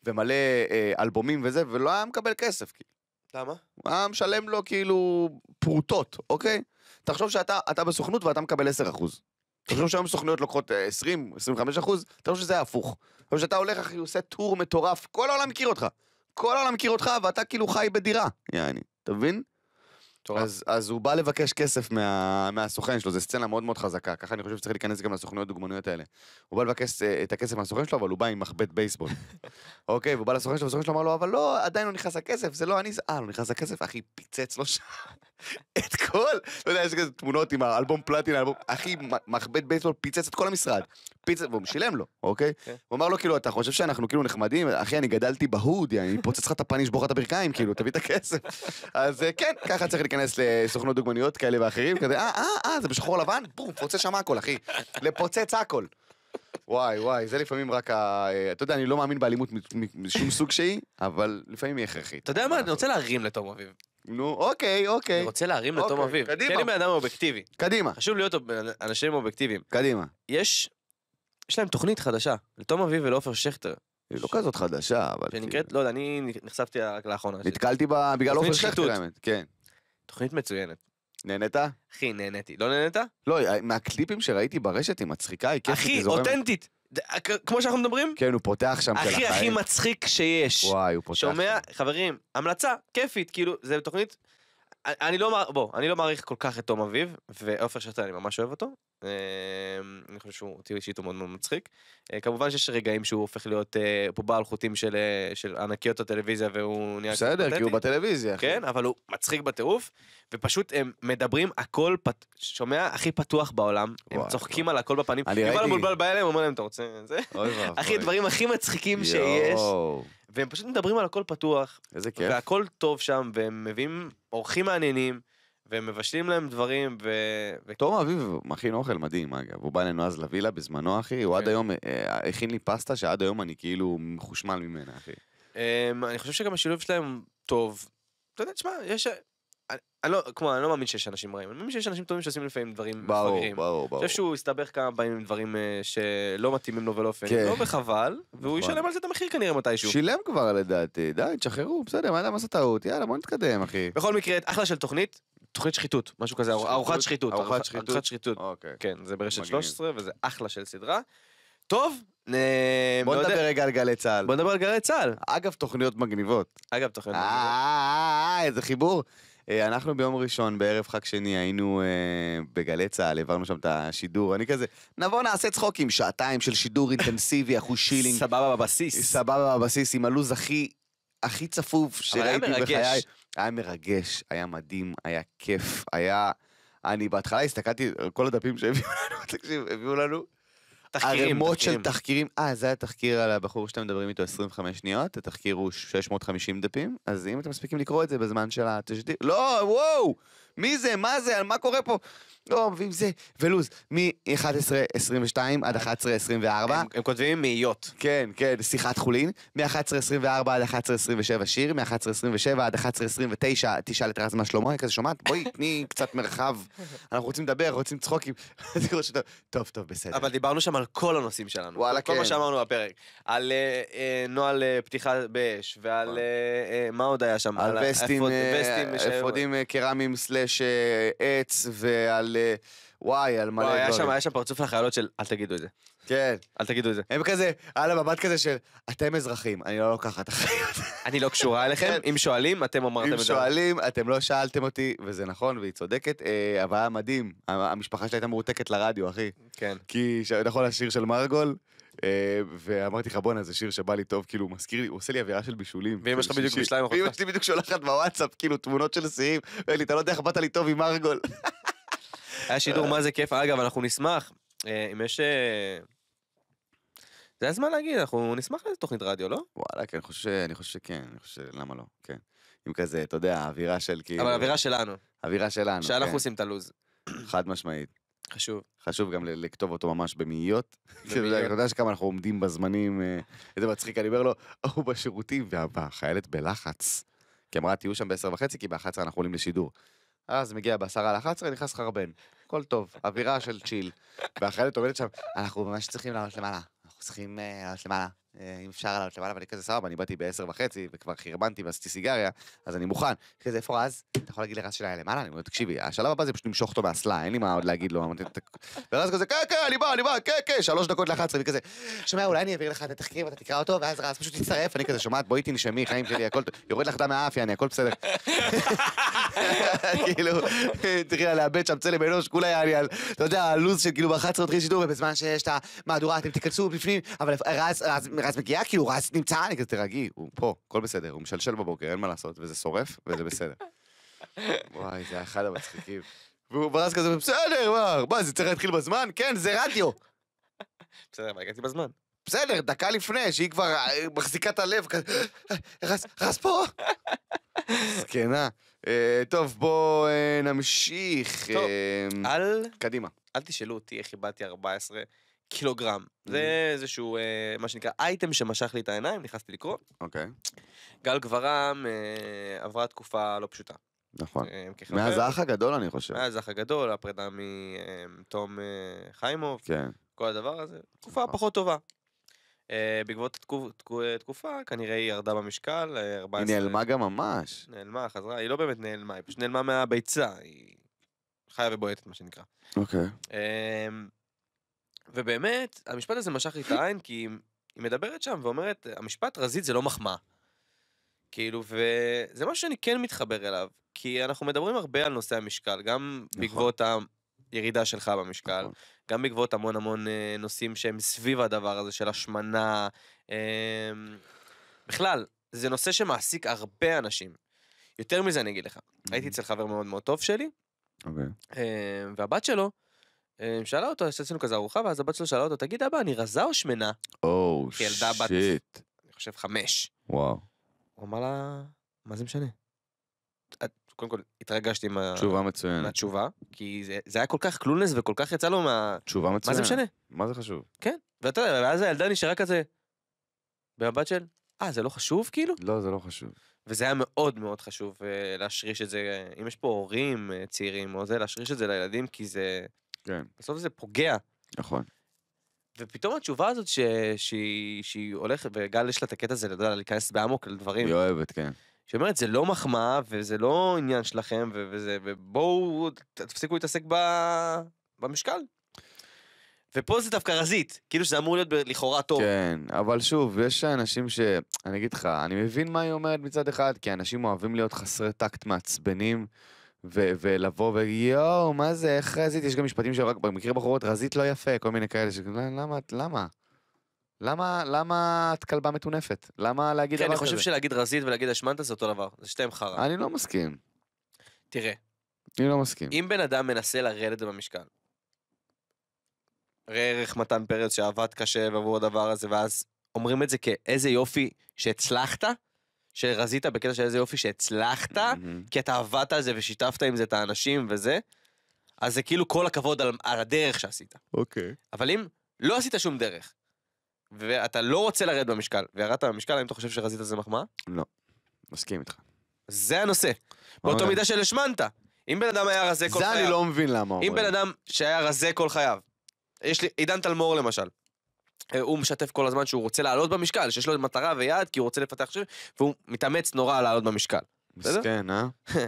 ומלא אה, אלבומים וזה, ולא היה מקבל כסף, כאילו. למה? הוא היה משלם לו כאילו פרוטות, אוקיי? תחשוב שאתה בסוכנות ואתה מקבל 10 אחוז. תחשוב שהיום סוכנויות לוקחות 20, אה, 25 אחוז, תחשוב שזה היה הפוך. תחשוב שאתה הולך אחי, עושה טור מטורף, כל העולם מכיר אותך. כל העולם מכיר אותך ואתה כאילו חי בדירה, יעני, אתה מבין? אז, אז הוא בא לבקש כסף מה, מהסוכן שלו, זו סצנה מאוד מאוד חזקה, ככה אני חושב שצריך להיכנס גם לסוכנויות דוגמנויות האלה. הוא בא לבקש אה, את הכסף מהסוכן שלו, אבל הוא בא עם מחבט בייסבול. אוקיי, והוא בא לסוכן שלו, והסוכן שלו אמר לו, אבל לא, עדיין לא נכנס הכסף, זה לא אני, אה, לא נכנס הכסף, אחי, פיצץ לו שם. את כל, לא יודע, יש כזה תמונות עם האלבום פלטינה, אלבום, אחי, מכבד בייסבול פיצץ את כל המשרד. פיצץ, והוא שילם לו, אוקיי? כן. הוא אמר לו, כאילו, אתה חושב שאנחנו כאילו נחמדים? אחי, אני גדלתי בהוד, אני פוצץ לך את הפנים, אשבור לך את הברכיים, כאילו, תביא את הכסף. אז אה, כן, ככה צריך להיכנס לסוכנות דוגמניות כאלה ואחרים, כזה, אה, אה, אה, זה בשחור לבן? בום, פוצץ שם הכל, אחי. לפוצץ הכל. וואי וואי זה לפעמים רק ה... אה, אתה יודע אני לא מאמין באלימות משום סוג שהיא אבל לפעמים היא הכרחית. אתה יודע מה אני רוצה להרים לתום אביב. נו, אוקיי, אוקיי. אני רוצה להרים אוקיי, לתום אביב. קדימה. כי אני בן אדם אובייקטיבי. קדימה. חשוב להיות אנשים אובייקטיביים. קדימה. יש, יש להם תוכנית חדשה, לתום אביב ולעופר שכטר. היא לא כזאת חדשה, אבל... שנקראת, כאילו. לא יודע, אני נחשפתי רק לאחרונה. נתקלתי בה בגלל עופר שכטר, האמת. כן. תוכנית מצוינת. נהנת? אחי, נהניתי. לא נהנת? לא, אה, מהקליפים שראיתי ברשת היא מצחיקה, היא כיפית. אחי, אותנטית. אה, כמו שאנחנו מדברים? כן, הוא פותח שם של החיים. הכי הכי מצחיק שיש. וואי, הוא פותח. שומע? שם. חברים, המלצה, כיפית, כאילו, זה תוכנית... אני לא, בוא, אני לא מעריך כל כך את תום אביב, ועופר שטרן, אני ממש אוהב אותו, אמ, אני חושב שהוא אותי אישית הוא מאוד מאוד מצחיק. אה, כמובן שיש רגעים שהוא הופך להיות פה אה, בעל חוטים של, אה, של ענקיות הטלוויזיה והוא נהיה בסדר כי הוא בטלוויזיה כן אחי. אבל הוא מצחיק בטירוף ופשוט הם מדברים הכל פת... שומע הכי פתוח בעולם וואו, הם צוחקים וואו. על הכל בפנים. אני ראיתי. יובל המולבל בא אליהם אומר להם אתה רוצה זה אחי דברים הכי מצחיקים שיש. והם פשוט מדברים על הכל פתוח. איזה כיף. והכל טוב שם והם מביאים אורחים מעניינים. והם מבשלים להם דברים ו... תום אביב מכין אוכל מדהים אגב, הוא בא אלינו אז לווילה בזמנו אחי, הוא עד כן. היום אה, הכין לי פסטה שעד היום אני כאילו מחושמל ממנה אחי. אמ, אני חושב שגם השילוב שלהם טוב. אתה יודע, תשמע, יש... אני לא, כמו, אני לא מאמין שיש אנשים רעים, אני מאמין שיש אנשים טובים שעושים לפעמים דברים מפגרים. ברור, ברור, ברור. אני חושב שהוא הסתבך כמה פעמים עם דברים אה, שלא מתאימים לו ולא אופן, כן. לא בחבל, והוא נכון. ישלם על זה את המחיר כנראה מתישהו. שילם כבר לדעתי, די, תשחררו, בסדר, מה אתה עושה טעות, יאללה, בוא נתקדם, אחי. בכל מקרה, אחלה של תוכנית, תוכנית שחיתות, משהו כזה, שחיתות? ארוחת שחיתות. ארוחת שחיתות? ארוחת שחיתות. אוקיי. כן, זה ברשת מגיע. 13 וזה אחלה של סדרה. טוב, אה, בוא נדבר רגע על גלי צה"ל. בוא נדבר על גלי צה"ל. אגב, תוכניות מגניבות. אגב, תוכניות אה, מגניבות. אה, איזה חיבור. אה, אנחנו ביום ראשון, בערב חג שני, היינו אה, בגלי צהל, העברנו שם את השידור, אני כזה, נבוא נעשה צחוקים, שעתיים של שידור אינטנסיבי, אחו שילינג. סבבה בבסיס. סבבה בבסיס, עם הלו"ז הכי, הכי צפוף שראיתי בחיי. היה מרגש, היה מדהים, היה כיף, היה... אני בהתחלה הסתכלתי על כל הדפים שהביאו לנו, תקשיב, הביאו לנו תחקירים. ערימות של תחקירים. אה, זה התחקיר על הבחור שאתם מדברים איתו 25 שניות, התחקיר הוא 650 דפים, אז אם אתם מספיקים לקרוא את זה בזמן של התשדיר, לא, וואו! מי זה? מה זה? מה קורה פה? לא, ואם זה, ולוז, מ-11.22 עד 11.24. הם, כותבים מאיות. כן, כן, שיחת חולין. מ-11.24 עד 11.27 שיר, מ-11.27 עד 11.29 תשאל את רז מה שלמה, היא כזה שומעת, בואי, תני קצת מרחב, אנחנו רוצים לדבר, רוצים צחוקים. טוב, טוב, בסדר. אבל דיברנו שם על כל הנושאים שלנו. וואלה, כן. כל מה כן. שאמרנו בפרק. על אה, אה, נוהל אה, פתיחה באש, ועל נכון. מה עוד היה שם? על וסטים, אפודים קרמיים סלאש. יש אה, עץ ועל... אה, וואי, על מלא וואי, היה שם, היה שם פרצוף לחיילות של אל תגידו את זה. כן. אל תגידו את זה. הם כזה, על המבט כזה של, אתם אזרחים, אני לא לוקחת אחריות. אני לא קשורה אליכם, כן. אם שואלים, אתם אמרתם את זה. אם שואלים, אתם לא שאלתם אותי, וזה נכון, והיא צודקת, אה, אבל היה מדהים, המשפחה שלי הייתה מרותקת לרדיו, אחי. כן. כי, נכון, השיר של מרגול? אה, ואמרתי לך, בואנה, זה שיר שבא לי טוב, כאילו, הוא מזכיר לי, הוא עושה לי אווירה של בישולים. ואמא שלך כאילו, בדיוק בישלה עם החולצה. ואמא שלי בדיוק שולחת בוואטסאפ, כאילו, תמונות של שיאים, ואומר לי, אתה לא יודע איך באת לי טוב עם ארגול. היה שידור מה זה כיף, אגב, אנחנו נשמח, אה, אם יש... אה, זה הזמן להגיד, אנחנו נשמח לאיזה תוכנית רדיו, לא? וואלה, כן, אני חושב שכן, אני חושב למה לא, כן. עם כזה, אתה יודע, אווירה של כאילו... אבל אווירה שלנו. אווירה שלנו, כן. שאנחנו עושים את הלוז. חד משמעית. חשוב. חשוב גם לכתוב אותו ממש במאיות. אתה יודע שכמה אנחנו עומדים בזמנים, אה, איזה מצחיק, אני אומר לו, הוא בשירותים, והחיילת בלחץ. כי אמרה, תהיו שם בעשר וחצי, כי באחת עשרה אנחנו עולים לשידור. אז מגיע בעשרה לאחת עשרה, נכנס חרבן. הכל טוב, אווירה של צ'יל. והחיילת עומדת שם, אנחנו ממש צריכים לעלות למעלה. אנחנו צריכים אה, לעלות למעלה. אה, אם אפשר לעלות למעלה, ואני כזה סבבה, אני באתי בעשר וחצי, וכבר חרבנתי ועשיתי סיגריה, אז אני מוכן. כזה, איפה רז? אתה יכול להגיד לרז שלה למעלה? אני אומר, תקשיבי, השלב הבא זה פשוט למשוך אותו מהסלע, אין לי מה עוד להגיד לו. ורז כזה, כן, כן, אני בא, אני בא, כן, כן, שלוש דקות לאחת עשרה, וכזה, שומע, אולי אני אעביר לך את התחקיר ואתה תקרא אותו, ואז רז פשוט יצטרף, אני כזה, שומעת, בואי תנשמי, חיים שלי, הכל, יורד לך דם מהאף, יעני, הכל בסדר. כאילו, התחילה לאבד שם צלם אנוש, כולה יעני על, אתה יודע, הלו"ז של כאילו ב-11 התחיל שידור, ובזמן שיש את המהדורה, אתם תיכנסו בפנים, אבל רז, רז, רז מגיעה, כאילו רז נמצא, אני כזה, תרגי, הוא פה, הכל בסדר, הוא משלשל בבוקר, אין מה לעשות, וזה שורף, וזה בסדר. וואי, זה אחד המצחיקים. והוא ברז כזה, בסדר, מה, מה, זה צריך להתחיל בזמן? כן, זה רדיו. בסדר, מה, הגעתי בזמן. בסדר, דקה לפני, שהיא כבר אה, מחזיקה את הלב, כזה, רז, אה, רז פה. זקנה. אה, טוב, בואו נמשיך. טוב, אל... קדימה. אל תשאלו אותי איך איבדתי 14. קילוגרם. Mm-hmm. זה איזשהו, אה, מה שנקרא, אייטם שמשך לי את העיניים, נכנסתי לקרוא. אוקיי. Okay. גל גברם אה, עברה תקופה לא פשוטה. נכון. אה, מאז האח הגדול אני חושב. מאז האח הגדול, הפרידה מתום אה, אה, חיימוב. כן. כל הדבר הזה, נכון. תקופה נכון. פחות טובה. אה, בעקבות התקופ, תקופ, תקופה, כנראה היא ירדה במשקל. 14... אה, היא נעלמה גם ממש. נעלמה, חזרה, היא לא באמת נעלמה, היא פשוט נעלמה מהביצה, היא חיה ובועטת מה שנקרא. אוקיי. Okay. אמ, ובאמת, המשפט הזה משך לי את העין, כי היא, מדברת שם ואומרת, המשפט רזית זה לא מחמאה. כאילו, וזה משהו שאני כן מתחבר אליו, כי אנחנו מדברים הרבה על נושא המשקל, גם נכון. בעקבות הירידה שלך במשקל, נכון. גם בעקבות המון המון אה, נושאים שהם סביב הדבר הזה של השמנה. אמ, בכלל, זה נושא שמעסיק הרבה אנשים. יותר מזה אני אגיד לך, הייתי אצל חבר מאוד מאוד טוב שלי, okay. אוקיי. אמ, והבת שלו, אמ, שאלה אותו, עשינו כזה ארוחה, ואז הבת שלו שאלה אותו, תגיד אבא, אני רזה או שמנה? או, שיט. ילדה בת, אני חושב, חמש. וואו. הוא אמר לה, מה זה משנה? קודם כל התרגשתי מה... תשובה מצוינת. מהתשובה, כי זה, זה היה כל כך קלולנס וכל כך יצא לו מה... תשובה מצוינת. מה זה משנה? מה זה חשוב? כן, ואתה יודע, ואז הילדה נשארה כזה, במבט של, אה, זה לא חשוב כאילו? לא, זה לא חשוב. וזה היה מאוד מאוד חשוב אה, להשריש את זה, אם יש פה הורים אה, צעירים או זה, להשריש את זה לילדים, כי זה... כן. בסוף זה פוגע. נכון. ופתאום התשובה הזאת ש... שהיא, שהיא הולכת, וגל יש לה את הקטע הזה, לדעת, להיכנס באמוק לדברים. היא אוהבת, כן. שאומרת זה לא מחמאה וזה לא עניין שלכם ו- וזה ובואו תפסיקו להתעסק ב- במשקל. ופה זה דווקא רזית כאילו שזה אמור להיות ב- לכאורה טוב. כן אבל שוב יש אנשים ש... אני אגיד לך אני מבין מה היא אומרת מצד אחד כי אנשים אוהבים להיות חסרי טקט מעצבנים. ולבוא ויואו, מה זה, איך רזית? יש גם משפטים שרק במקרה בחורות, רזית לא יפה, כל מיני כאלה, ש... למה, למה? למה, למה את כלבה מטונפת? למה להגיד כן, דבר כזה? כן, אני חושב כזה? שלהגיד רזית ולהגיד השמנת זה אותו דבר, זה שתיהם חרא. אני לא מסכים. תראה. אני לא מסכים. אם בן אדם מנסה לרדת במשקל, ראה ערך מתן פרץ שעבד קשה ועבור הדבר הזה, ואז אומרים את זה כאיזה יופי שהצלחת, שרזית בקטע של איזה יופי שהצלחת, mm-hmm. כי אתה עבדת על זה ושיתפת עם זה את האנשים וזה, אז זה כאילו כל הכבוד על, על הדרך שעשית. אוקיי. Okay. אבל אם לא עשית שום דרך, ואתה לא רוצה לרדת במשקל, וירדת במשקל, האם אתה חושב שרזית זה מחמאה? לא, מסכים איתך. זה הנושא. באותה מידה של השמנת. אם בן אדם היה רזה כל חייו... זה אני לא מבין למה אומרים. אם בן אדם שהיה רזה כל חייו, יש לי, עידן תלמור למשל, אה, הוא משתף כל הזמן שהוא רוצה לעלות במשקל, שיש לו מטרה ויעד, כי הוא רוצה לפתח שם, והוא מתאמץ נורא לעלות במשקל. מסכן, אה?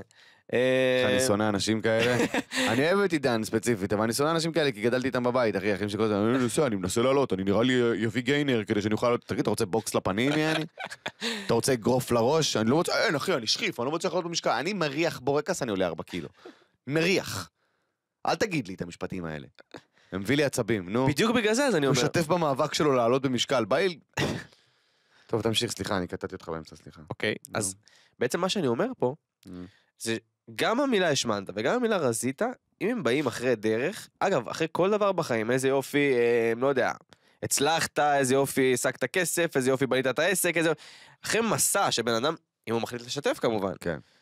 אה אני שונא אנשים כאלה. אני אוהב את עידן ספציפית, אבל אני שונא אנשים כאלה כי גדלתי איתם בבית, אחי, אחים שכל הזמן, אני מנסה, אני מנסה לעלות, אני נראה לי אה, יביא גיינר כדי שאני אוכל לעלות, תגיד, אתה רוצה בוקס לפנים, יעני? אתה רוצה אגרוף לראש? אני לא רוצה, אין, אחי, אני שחיף, אני לא רוצה לעלות במשקל. אני מריח בורקס, אני עולה 4 קילו. מריח. אל תגיד לי את המשפטים האלה. זה מביא לי עצבים, נו. בדיוק בגלל זה, אז אני אומר. הוא משתף במאבק שלו לעלות במשקל, בא טוב, תמשיך, סליחה, אני קטעתי אותך באמצע, סליחה. אוקיי, אז בעצם מה שאני אומר פה, mm. זה גם המילה השמנת וגם המילה רזית, אם הם באים אחרי דרך, אגב, אחרי כל דבר בחיים, איזה יופי, אה, לא יודע, הצלחת, איזה יופי השגת כסף, איזה יופי בנית את העסק, איזה... אחרי מסע שבן אדם, אם הוא מחליט לשתף כמובן. כן. Okay.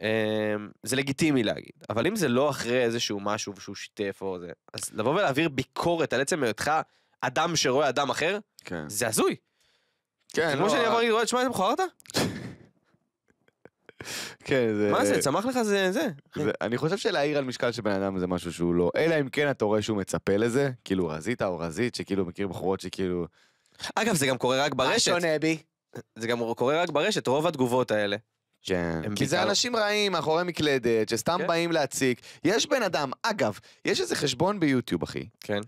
אמ, זה לגיטימי להגיד, אבל אם זה לא אחרי איזשהו משהו שהוא שיתף או זה, אז לבוא ולהעביר ביקורת על עצם היותך אדם שרואה אדם אחר, כן. זה הזוי. כן, כמו לא... שאני אמרתי, אה, רואה, תשמע, איזה מכוערת? כן, זה... מה זה, צמח לך זה זה. זה אני חושב שלהעיר על משקל של בן אדם זה משהו שהוא לא, אלא אם כן אתה רואה שהוא מצפה לזה, כאילו רזית או רזית, שכאילו מכיר בחורות שכאילו... אגב, זה גם קורה רק ברשת. מה שונה בי? זה גם קורה רק ברשת, רוב התגובות האלה. כן. כי בעיקר... זה אנשים רעים מאחורי מקלדת, שסתם כן. באים להציק. יש בן אדם, אגב, יש איזה חשבון ביוטיוב, אחי. כן.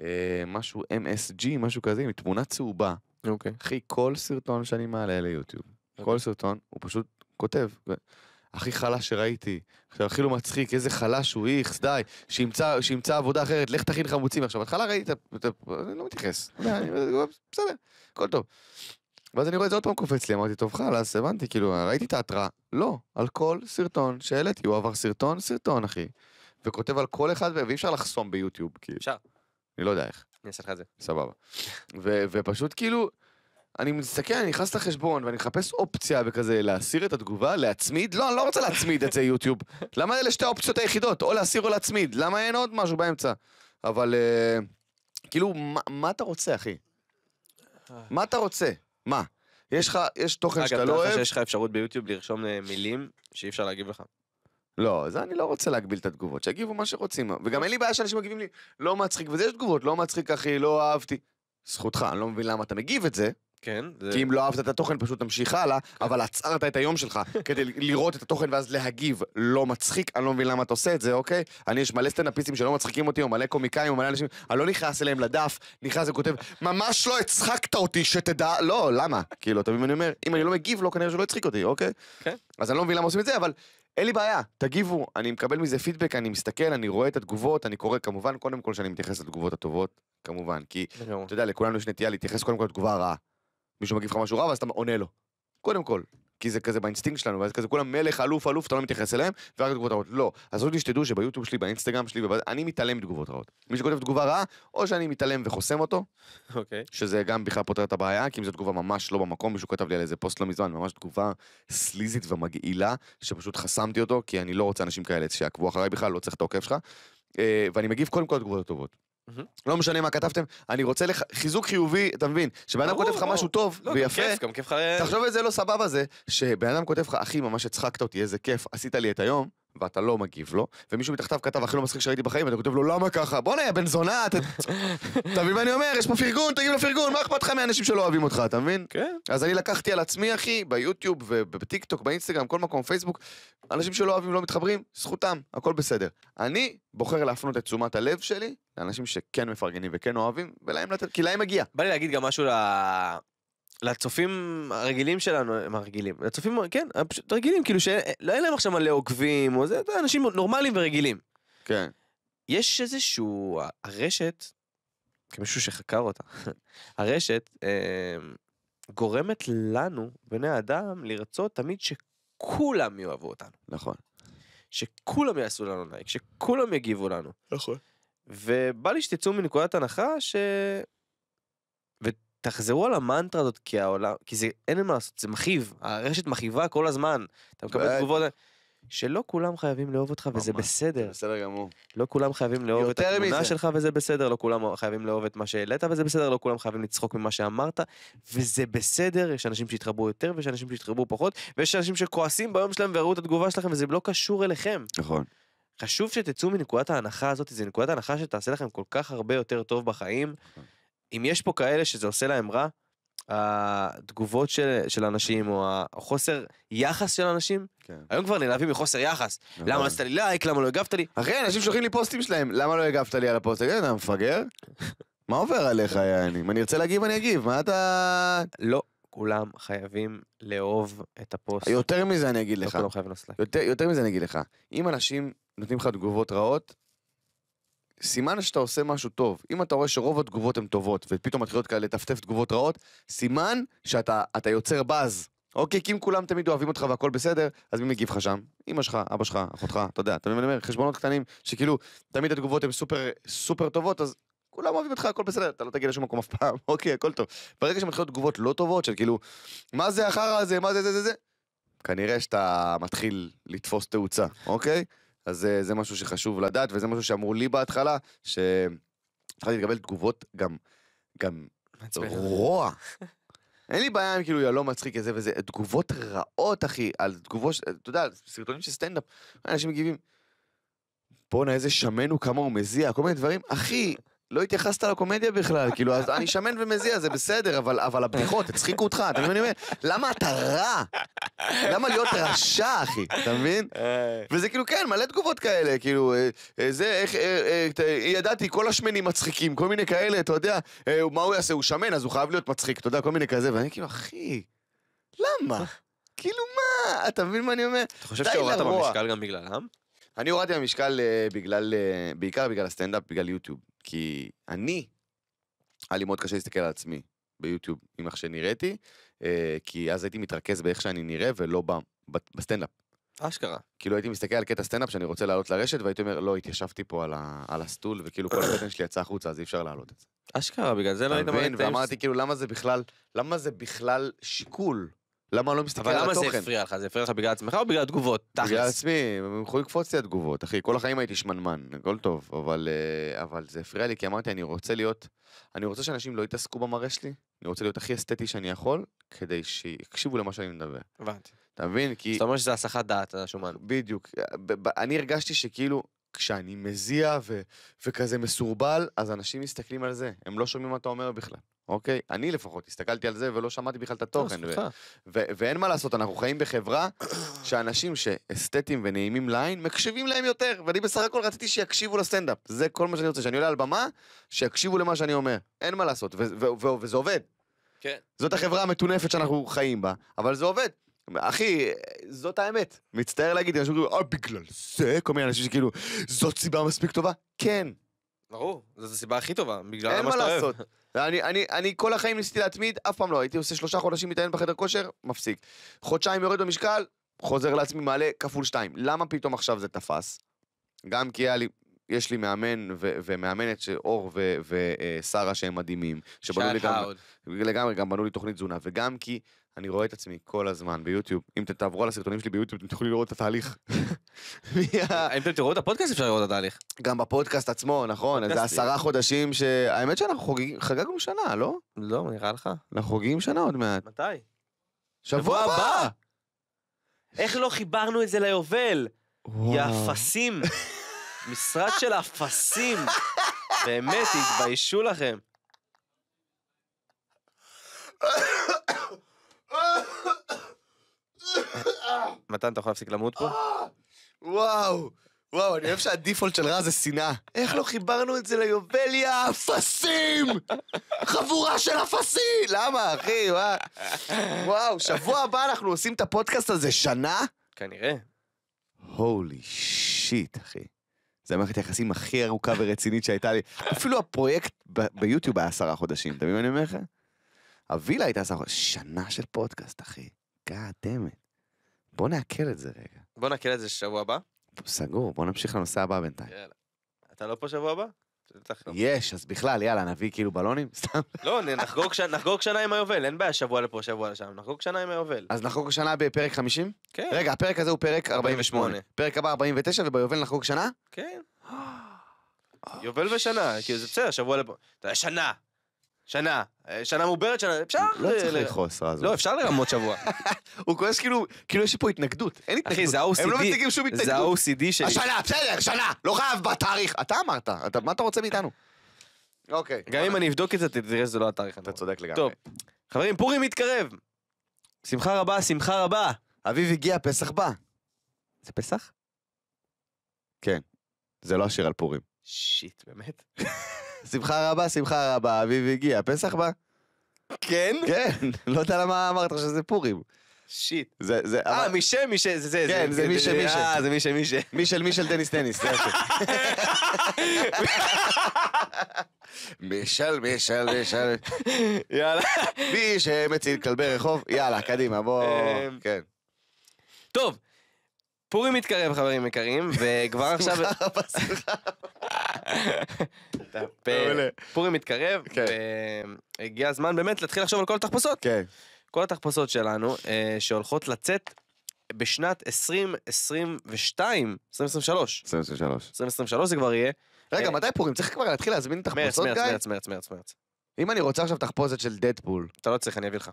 אה, משהו MSG, משהו כזה, עם תמונה צהובה. אוקיי. אחי, כל סרטון שאני מעלה ליוטיוב, אוקיי. כל סרטון, הוא פשוט כותב. הכי חלש שראיתי, עכשיו הכי לא מצחיק, איזה חלש הוא איכס, די, שימצא, עבודה אחרת, לך תכין חמוצים עכשיו, בהתחלה ראיתי, את ה... אני לא מתייחס, בסדר, הכל טוב. ואז אני רואה את זה עוד פעם קופץ לי, אמרתי, טוב חלאס, הבנתי, כאילו, ראיתי את ההתראה. לא, על כל סרטון שהעליתי, הוא עבר סרטון, סרטון, אחי. וכותב על כל אחד, ואי אפשר לחסום ביוטיוב, כאילו. אפשר. אני לא יודע איך. אני אעשה לך את זה. סבבה. ו- ופשוט כאילו, אני מסתכל, אני נכנס לחשבון, ואני מחפש אופציה וכזה, להסיר את התגובה, להצמיד, לא, אני לא רוצה להצמיד את זה יוטיוב. למה אלה שתי האופציות היחידות? או להסיר או להצמיד, למה אין עוד משהו באמצע? אבל, uh, כאילו, מה, מה אתה רוצה, אחי? מה אתה רוצה? מה? יש לך, יש תוכן שאתה לא אוהב? אגב, אתה שיש לך אפשרות ביוטיוב לרשום אה, מילים שאי אפשר להגיב לך. לא, זה אני לא רוצה להגביל את התגובות, שיגיבו מה שרוצים. וגם אין לי בעיה שאנשים מגיבים לי, לא מצחיק, וזה יש תגובות, לא מצחיק אחי, לא אהבתי. זכותך, אני לא מבין למה אתה מגיב את זה, כן. זה... כי אם לא אהבת את התוכן, פשוט תמשיך הלאה, כן. אבל עצרת את היום שלך כדי לראות את התוכן ואז להגיב לא מצחיק, אני לא מבין למה אתה עושה את זה, אוקיי? אני, יש מלא סטנאפיסטים שלא מצחיקים אותי, או מלא קומיקאים, או מלא אנשים, אני לא נכנס אליהם לדף, נכנס וכותב, ממש לא הצחקת אותי, שתדע, לא, למה? כאילו, אתה מבין אני אומר? אם אני לא מגיב לו, לא, כנראה שלא הצחיק אותי, אוקיי? כן. אז אני לא מבין למה עושים את זה, אבל אין לי בעיה, תגיבו, אני מקבל מזה פידבק, אני מסתכל, אני רואה את התגובות, אני קורא כמובן, קודם כל שאני מתייחס לתגובות הטובות, כמובן, כי, אתה יודע, לכולנו יש נטייה להתייחס קודם כל לתגובה הרעה. מישהו מגיב לך משהו רע, ואז אתה עונה לו. קודם כל, כי זה כזה באינסטינקט שלנו, ואז כזה כולם מלך, אלוף, אלוף, אתה לא מתייחס אליהם, ורק כך תגובות רעות. לא, אז עוד שתדעו שביוטיוב שלי, באינסטגרם שלי, ובד... אני מתעלם מתגובות רעות. מי שכותב תגובה רעה, או שאני מתעלם וחוסם אותו, okay. אוקיי. שזה גם בכלל פותר את הבעיה, כי אם זו תגובה ממש לא במקום, מישהו כתב לי על איזה פוסט לא מזמן, ממש תגובה סליזית ומגעילה, שפשוט חסמתי אותו, כי אני לא רוצה אנשים כאלה שיעקבו אחריי בכלל, לא צריך את העוקב שלך. אה, ואני מגיב קודם כל לתגובות הטובות. לא משנה מה כתבתם, אני רוצה לח... חיזוק חיובי, אתה מבין? שבן אדם כותב לך משהו טוב לא, ויפה, גם כיף, גם כיף לך... אה, תחשוב איזה לא סבבה זה, שבן אדם כותב לך, אחי, ממש הצחקת אותי, איזה כיף, עשית לי את היום. ואתה לא מגיב לו, ומישהו מתחתיו כתב הכי לא מצחיק שראיתי בחיים, ואתה כותב לו למה ככה? בואנה, יא בן זונה, אתה מבין מה אני אומר? יש פה פרגון, תגיד לו פרגון, מה אכפת לך מאנשים שלא אוהבים אותך, אתה מבין? כן. אז אני לקחתי על עצמי, אחי, ביוטיוב ובטיקטוק, באינסטגרם, כל מקום, פייסבוק, אנשים שלא אוהבים, לא מתחברים, זכותם, הכל בסדר. אני בוחר להפנות את תשומת הלב שלי לאנשים שכן מפרגנים וכן אוהבים, ולהם לתת, כי להם מגיע. בא לי להגיד גם משהו ל... לצופים הרגילים שלנו, הם הרגילים, לצופים, כן, הם פשוט רגילים, כאילו שאין לא להם עכשיו מלא עוקבים, או זה, אתה יודע, אנשים נורמליים ורגילים. כן. יש איזשהו, הרשת, כמישהו שחקר אותה, הרשת אה, גורמת לנו, בני האדם, לרצות תמיד שכולם יאהבו אותנו. נכון. שכולם יעשו לנו לייק, שכולם יגיבו לנו. נכון. ובא לי שתצאו מנקודת הנחה ש... תחזרו על המנטרה הזאת כי העולם כי זה אין מה לעשות זה מכאיב הרשת מכאיבה כל הזמן אתה מקבל תגובות שלא כולם חייבים לאהוב אותך וזה בסדר בסדר גמור לא כולם חייבים לאהוב את התמונה שלך וזה בסדר לא כולם חייבים לאהוב את מה שהעלית וזה בסדר לא כולם חייבים לצחוק ממה שאמרת וזה בסדר יש אנשים שהתחברו יותר ויש אנשים שהתחברו פחות ויש אנשים שכועסים ביום שלהם וראו את התגובה שלכם וזה לא קשור אליכם נכון. חשוב שתצאו מנקודת ההנחה הזאת, זו נקודת ההנחה שתעשה לכם כל כך הרבה יותר טוב בחיים, נכון. אם יש פה כאלה שזה עושה להם רע, התגובות של, של אנשים או החוסר יחס של אנשים, כן. היום כבר נלהבים מחוסר יחס. נכון. למה עשית לי לייק, למה לא הגבת לי? אחי, אנשים שולחים לי פוסטים שלהם, למה לא הגבת לי על הפוסט? תגיד, אתה מפגר? מה עובר עליך, יעני? אם אני ארצה להגיב, אני אגיב, מה אתה... לא. כולם חייבים לאהוב את הפוסט. יותר מזה אני אגיד לך. לא כולם חייבים לעשות לייק. יותר, יותר מזה אני אגיד לך. אם אנשים נותנים לך תגובות רעות, סימן שאתה עושה משהו טוב. אם אתה רואה שרוב התגובות הן טובות, ופתאום מתחילות כאלה לטפטף תגובות רעות, סימן שאתה יוצר באז. אוקיי, כי אם כולם תמיד אוהבים אותך והכל בסדר, אז מי מגיב לך שם? אמא שלך, אבא שלך, אחותך, אתה יודע, אתה אומר, חשבונות קטנים, שכאילו, תמיד התגובות הן סופר, סופר טובות, אז כולם אוהבים אותך, הכל בסדר, אתה לא תגיע לשום מקום אף פעם, אוקיי, הכל טוב. ברגע שמתחילות תגובות לא טובות, של כאילו, מה זה החרא הזה, מה זה זה זה זה, כנראה שאתה מתחיל לתפוס תאוצה, אוקיי? אז זה אה, זה משהו שחשוב לדעת, וזה משהו שאמרו לי בהתחלה, שהתחלתי לקבל תגובות גם, גם רוע. אין לי בעיה עם כאילו יא לא מצחיק כזה וזה, תגובות רעות אחי, על תגובות, אתה יודע, סרטונים של סטנדאפ, אנשים מגיבים, בואנה איזה שמן הוא כמה הוא מזיע, כל מיני דברים, אחי, לא התייחסת לקומדיה בכלל, כאילו, אז אני שמן ומזיע, זה בסדר, אבל, אבל הבדיחות, הצחיקו אותך, אתה מבין? אני אומר, למה אתה רע? למה להיות רשע, אחי, אתה מבין? אה. וזה כאילו, כן, מלא תגובות כאלה, כאילו, אה, אה, זה, איך, אה, אה, ידעתי, כל השמנים מצחיקים, כל מיני כאלה, אתה יודע, אה, מה הוא יעשה, הוא שמן, אז הוא חייב להיות מצחיק, אתה יודע, כל מיני כזה, ואני כאילו, אחי, למה? כאילו, מה? אתה מבין מה אני אומר? אתה חושב שהורדת במשקל גם בגללם? אני הורדתי במשקל בגלל, בעיקר בגלל הסטנדאפ, בגלל יוטיוב. כי אני, היה לי מאוד קשה להסתכל על עצמי ביוטיוב עם איך שנראיתי, אה, כי אז הייתי מתרכז באיך שאני נראה ולא בסטנדאפ. אשכרה. כאילו הייתי מסתכל על קטע סטנדאפ שאני רוצה לעלות לרשת והייתי אומר לא התיישבתי פה על, ה, על הסטול וכאילו כל הבטן שלי יצאה החוצה אז אי אפשר לעלות את זה. אשכרה בגלל זה לא היית מבין ואמרתי ש... כאילו למה זה בכלל למה זה בכלל שיקול למה לא מסתכל על התוכן? אבל למה זה הפריע לך? זה הפריע לך בגלל עצמך או בגלל התגובות? בגלל עצמי, הם יכולים לקפוץ לי התגובות, אחי. כל החיים הייתי שמנמן, הכל טוב, אבל, אה, אבל זה הפריע לי, כי אמרתי, אני רוצה להיות, אני רוצה שאנשים לא יתעסקו במראה שלי, אני רוצה להיות הכי אסתטי שאני יכול, כדי שיקשיבו למה שאני מדבר. הבנתי. אתה מבין? כי... זאת אומרת שזה הסחת דעת, אתה שומן. בדיוק. אה, אני הרגשתי שכאילו, כשאני מזיע ו... וכזה מסורבל, אז אנשים מסתכלים על זה, הם לא שומעים מה אתה אומר בכלל. אוקיי? אני לפחות הסתכלתי על זה ולא שמעתי בכלל את לא, התוכן. ו- ו- ואין מה לעשות, אנחנו חיים בחברה שאנשים שאסתטיים ונעימים לעין, מקשיבים להם יותר, ואני בסך הכל רציתי שיקשיבו לסטנדאפ. זה כל מה שאני רוצה, שאני עולה על במה, שיקשיבו למה שאני אומר. אין מה לעשות, וזה עובד. כן. זאת החברה המטונפת שאנחנו חיים בה, אבל זה עובד. אחי, זאת האמת. מצטער להגיד, אנשים אומרים, אה, בגלל זה? כל מיני אנשים שכאילו, זאת סיבה מספיק טובה? כן. ברור, זאת הסיבה הכי טובה, בגלל מה שאתה אוהב. אין מה לעשות. אני, אני, אני כל החיים ניסיתי להתמיד, אף פעם לא, הייתי עושה שלושה חודשים מתעניין בחדר כושר, מפסיק. חודשיים יורד במשקל, חוזר לעצמי, מעלה כפול שתיים. למה פתאום עכשיו זה תפס? גם כי היה לי, יש לי מאמן ו- ומאמנת שאור ושרה אה, שהם מדהימים. שבנו לי גם, לגמרי, גם בנו לי תוכנית תזונה, וגם כי אני רואה את עצמי כל הזמן ביוטיוב, אם אתם תעברו על הסרטונים שלי ביוטיוב אתם תוכלו לראות את התהליך. אם אתם תראו את הפודקאסט אפשר לראות את התהליך. גם בפודקאסט עצמו, נכון, זה עשרה אה. חודשים שהאמת שאנחנו חוגגים, חגגנו שנה, לא? לא, נראה לך. אנחנו חוגגים שנה עוד מעט. מתי? שבוע הבא! איך לא חיברנו את זה ליובל? יא אפסים. משרד של אפסים. באמת, התביישו לכם. מתן, אתה יכול להפסיק למות פה? אה, וואו, וואו, אני אוהב שהדיפולט של רע זה שנאה. איך לא חיברנו את זה ליובל, יא אפסים! חבורה של אפסים! למה, אחי? וואו. וואו, שבוע הבא אנחנו עושים את הפודקאסט הזה שנה? כנראה. הולי שיט, אחי. זה המערכת היחסים הכי ארוכה ורצינית שהייתה לי. אפילו הפרויקט ביוטיוב היה עשרה חודשים, אתה מבין מה אני אומר לך? הווילה הייתה עשרה חודשים. שנה של פודקאסט, אחי. God damn it. בוא נעכל את זה רגע. בוא נעכל את זה שבוע הבא? סגור, בוא נמשיך לנושא הבא בינתיים. יאללה. אתה לא פה שבוע הבא? יש, אז בכלל, יאללה, נביא כאילו בלונים? סתם. לא, נחגוג שנה עם היובל, אין בעיה שבוע לפה, שבוע לשם, נחגוג שנה עם היובל. אז נחגוג שנה בפרק 50? כן. רגע, הפרק הזה הוא פרק 48. פרק הבא 49, וביובל נחגוג שנה? כן. יובל ושנה, כאילו זה בסדר, שבוע לפה. שנה, שנה, אה, שנה מעוברת, שנה, אפשר... לא צריך לכעוס רע זאת. לא, אפשר לרמות שבוע. הוא כועס כאילו, כאילו יש פה התנגדות, אין התנגדות. אחי, זה ה-OCD. הם לא מציגים שום התנגדות. זה אה, ה-OCD שלי. השנה, בסדר, שנה, לא חייב בתאריך. אתה אמרת, מה אתה רוצה מאיתנו? אוקיי. גם אם אני אבדוק את זה, תראה שזה לא התאריך. אתה צודק לגמרי. טוב, חברים, פורים מתקרב. שמחה רבה, שמחה רבה. אביב הגיע, פסח בא. זה פסח? כן. זה לא השיר על פורים. שיט, באמת? שמחה רבה, שמחה רבה, אביב הגיע, פסח בא. כן? כן, לא יודע למה אמרת שזה פורים. שיט. זה, זה, אה, אבל... מישה, מישה, זה, זה. כן, זה מישה, מישה. אה, זה מישה, מישה. מישל, מישל, טניס, טניס. מישל, מישל, מישל. יאללה. מי שמציל כלבי רחוב, יאללה, קדימה, בוא, אמ, כן. טוב, פורים מתקרב חברים יקרים וכבר עכשיו פורים מתקרב כן. והגיע הזמן באמת להתחיל לחשוב על כל התחפושות כן. כל התחפושות שלנו אה, שהולכות לצאת בשנת 2022 2023 2023 2023 זה כבר יהיה. רגע אה, מתי פורים צריך כבר להתחיל להזמין תחפושות גיא? מרץ מרץ מרץ מרץ. אם אני רוצה עכשיו תחפושת של דדפול. אתה לא צריך אני אביא לך.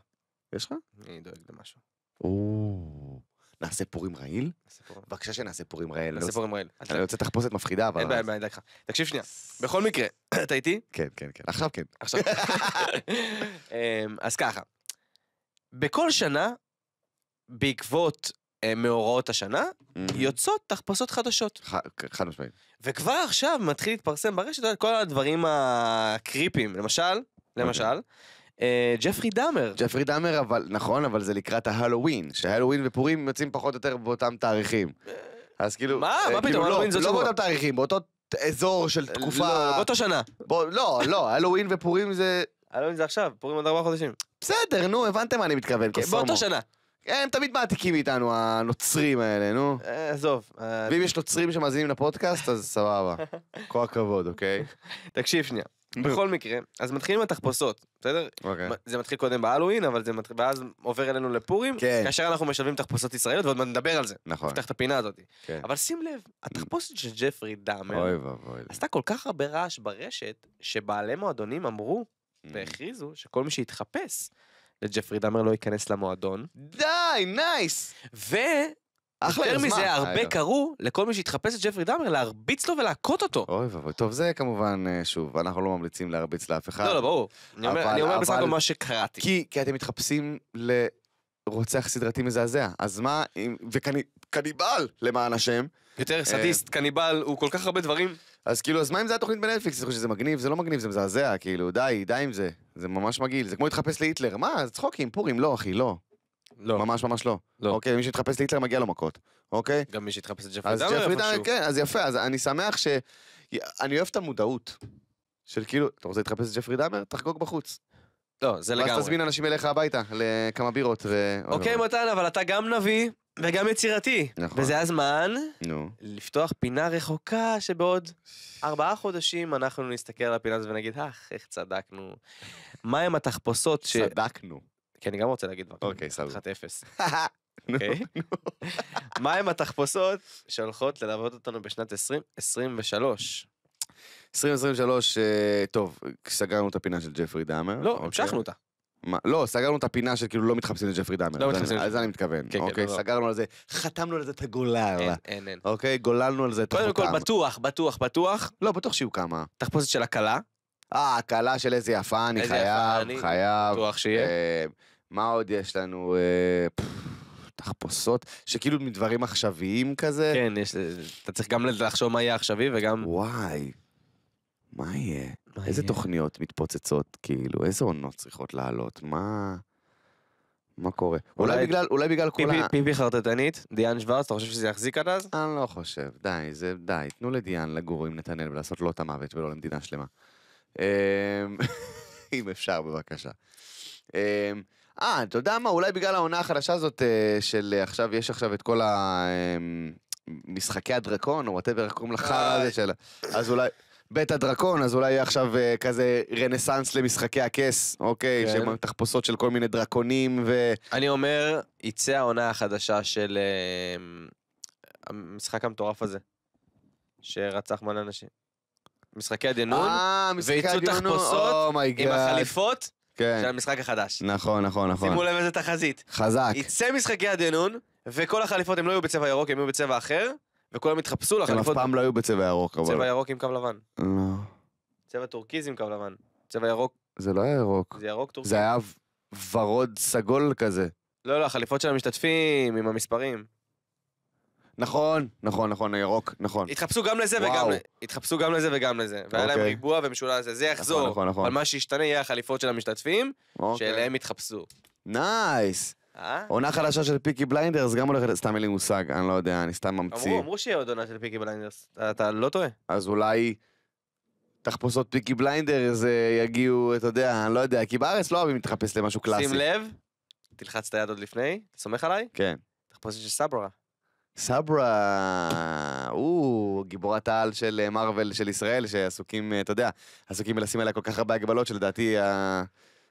יש לך? אני דואג למשהו. נעשה פורים רעיל? בבקשה שנעשה פורים רעיל. נעשה לא פורים רעיל. אני רוצה לא תחפושת מפחידה, אבל... אין בעיה, אני אדאג לך. תקשיב שנייה, בכל מקרה, אתה איתי? כן, כן, כן. עכשיו כן. עכשיו. אמ, אז ככה, בכל שנה, בעקבות אה, מאורעות השנה, יוצאות תחפושות חדשות. חד משמעית. וכבר עכשיו מתחיל להתפרסם ברשת כל הדברים הקריפים. למשל, למשל, אוקיי. אה, ג'פרי דאמר. ג'פרי דאמר, אבל נכון, אבל זה לקראת ההלואוין, שההלואוין ופורים יוצאים פחות או יותר באותם תאריכים. אה, אז כאילו... מה? אה, מה כאילו פתאום? לא, הלואוין זה לא באותם תאריכים, באותו אזור של תקופה... לא, באותה שנה. לא, לא, הלואוין ופורים זה... הלואוין זה עכשיו, פורים עוד ארבעה חודשים. בסדר, נו, הבנתם מה אני מתכוון, כן, קוסומו. באותה שנה. הם תמיד מעתיקים איתנו, הנוצרים האלה, נו. עזוב. ואם יש נוצרים שמאזינים לפודקאסט, אז סבבה. כל הכבוד, אוקיי? תקשיב שנייה. בכל מקרה, אז מתחילים התחפושות, בסדר? Okay. אוקיי. זה מתחיל קודם בהלואין, אבל זה מתחיל, ואז עובר אלינו לפורים, כן. כאשר אנחנו משלבים תחפושות ישראליות, ועוד מעט נדבר על זה. נכון. נפתח את הפינה הזאת. כן. אבל שים לב, התחפושת של ג'פרי דאמר, אוי ואבוי. עשתה כל כך הרבה רעש ברשת, שבעלי מועדונים אמרו, mm. והכריזו, שכל מי שהתחפש לג'פרי דאמר לא ייכנס למועדון. די, נייס! Nice. אחלה יוזמה. יותר מזה, הרבה קראו לכל מי שהתחפש את ג'פרי דאמר להרביץ לו ולהכות אותו. אוי ואבוי. טוב, זה כמובן, אה, שוב, אנחנו לא ממליצים להרביץ לאף אחד. לא, לא, ברור. אני אומר, אני אומר בסך הכל מה שקראתי. כי, כי אתם מתחפשים לרוצח סדרתי מזעזע. אז מה, אם... וקניבל, למען השם. יותר אה, סדיסט, קניבל, הוא כל כך הרבה דברים. אז כאילו, אז מה אם זה התוכנית בנטפליקס? אתה חושב שזה מגניב, זה לא מגניב, זה מזעזע, כאילו, די, די עם זה. זה ממש מגעיל, זה כמו להתחפש להיטלר. מה, זה צחוקים, פורים, לא, אחי, לא. לא. ממש ממש לא. לא. אוקיי, מי שהתחפש להיטלר מגיע לו מכות, אוקיי? גם מי שהתחפש לג'פרי דאמר. אז ג'פרי דאמר, כן, אז יפה, אז אני שמח ש... אני אוהב את המודעות. של כאילו, אתה רוצה להתחפש לג'פרי דאמר? תחגוג בחוץ. לא, זה לגמרי. ואז תזמין אנשים אליך הביתה, לכמה בירות ו... אוקיי, מתן, אבל אתה גם נביא וגם יצירתי. נכון. וזה הזמן נו. לפתוח פינה רחוקה שבעוד ארבעה חודשים אנחנו נסתכל על הפינה הזאת ונגיד, אה, איך צדקנו. מהם התחפושות ש... צדקנו. כי אני גם רוצה להגיד דבר. אוקיי, סבבה. 1-0. אוקיי? מה עם התחפושות שהולכות ללוות אותנו בשנת 2023? 2023, אה, טוב, סגרנו את הפינה של ג'פרי דאמר. לא, אוקיי. המשכנו אותה. מה? לא, סגרנו את הפינה של כאילו לא מתחפשים לג'פרי דאמר. לא מתחפשים. על זה אני מתכוון. כן, כן אוקיי, כן, סגרנו לא. על זה, חתמנו על זה את הגולל. אין, אין, אין. אוקיי, גוללנו על זה את החותם. קודם כל, בטוח, בטוח, בטוח. לא, בטוח שיהיו כמה. תחפושת של הכלה. אה, הכלה של איזה יפה אני איזה חייב, יפה, אני חייב. בטוח שיהיה. אה, מה עוד יש לנו? אה, תחפושות, שכאילו מדברים עכשוויים כזה. כן, יש, אה, אתה צריך גם לחשוב מה יהיה עכשווי וגם... וואי, מה יהיה? מה איזה יהיה? תוכניות מתפוצצות, כאילו, איזה עונות צריכות לעלות? מה... מה קורה? אולי, אולי בגלל, אולי בגלל פיפי, כל ה... פיפי חרטטנית, דיאן שוורץ, אתה חושב שזה יחזיק עד אז? אני לא חושב, די, זה די, תנו לדיאן לגור עם נתנאל ולעשות לו את המוות ולא למדינה שלמה. אמ, אם אפשר, בבקשה. אמ, אה, אתה יודע מה, אולי בגלל העונה החדשה הזאת אה, של אה, עכשיו, יש עכשיו את כל המשחקי אמ, משחקי הדרקון, או וואטאבר, איך קוראים לך, אז אולי... בית הדרקון, אז אולי יהיה עכשיו אה, כזה רנסאנס למשחקי הכס, אוקיי? כן. שהם תחפושות של כל מיני דרקונים ו... אני אומר, יצא העונה החדשה של אה, המשחק המטורף הזה, שרצח מלא אנשים. משחקי הדנון, אה, ויצאו תחפושות oh עם החליפות, כן. של המשחק החדש. נכון, נכון, נכון. שימו לב איזה תחזית. חזק. יצא משחקי הדנון, וכל החליפות הם לא יהיו בצבע ירוק, הם יהיו בצבע אחר, וכולם יתחפשו כן, לחליפות. הם אף פעם לא היו בצבע ירוק, אבל... צבע ירוק עם קו לבן. לא. צבע טורקיז עם קו לבן. צבע ירוק. זה לא היה ירוק. זה ירוק טורקיז. זה היה ורוד סגול כזה. לא, לא, החליפות של המשתתפים, עם המספרים. נכון, נכון, נכון, הירוק, נכון. התחפשו גם לזה וגם לזה. התחפשו גם לזה וגם לזה. והיה להם אוקיי. ריבוע ומשולש לזה. זה יחזור. נכון, נכון, נכון. אבל מה שישתנה יהיה החליפות של המשתתפים, אוקיי. שאליהם התחפשו. נייס. אה? עונה חדשה של פיקי בליינדרס גם הולכת, סתם אין לי מושג, אני לא יודע, אני סתם ממציא. אמרו, אמרו שיהיה עוד עונה של פיקי בליינדרס. אתה, לא טועה. אז אולי תחפושות פיקי בליינדרס אה, יגיעו, אתה יודע, אני לא יודע, כי בארץ לא אוהבים להתחפש למשהו קלאסי. שים לב, תלחץ את היד עוד לפני, אתה סומך עליי? כן. תחפושת של סברה. סברה, הוא גיבורת העל של מארוול אה, של ישראל, שעסוקים, אה, אתה יודע, עסוקים בלשים עליה כל כך הרבה הגבלות, שלדעתי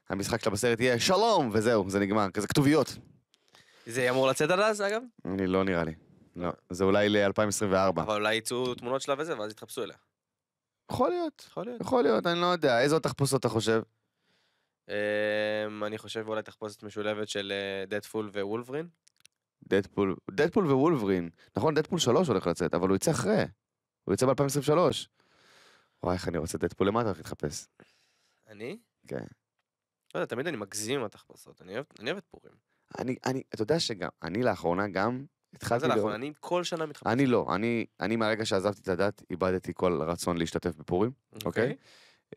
המשחק שלה בסרט יהיה שלום, וזהו, זה נגמר, כזה כתוביות. זה אמור לצאת עד אז, אגב? אני לא נראה לי. לא, זה אולי ל-2024. אבל אולי יצאו תמונות שלה וזה, ואז יתחפשו אליה. יכול להיות, יכול להיות, יכול להיות, אני לא יודע. איזה עוד תחפושות אתה חושב? אמ, אני חושב אולי תחפושת משולבת של דדפול אה, ווולברין. דדפול, דדפול ווולברין. נכון, דדפול 3 הולך לצאת, אבל הוא יצא אחרי. הוא יצא ב-2023. וואי, איך אני רוצה דדפול, למטה אתה הולך להתחפש? אני? כן. לא יודע, תמיד אני מגזים עם התחפשות, אני אוהב, את פורים. אני, אני, אתה יודע שגם, אני לאחרונה גם התחלתי לראות... לאחרונה? אני כל שנה מתחפש. אני לא, אני, אני מהרגע שעזבתי את הדת, איבדתי כל רצון להשתתף בפורים, אוקיי? Okay. אוקיי? Okay?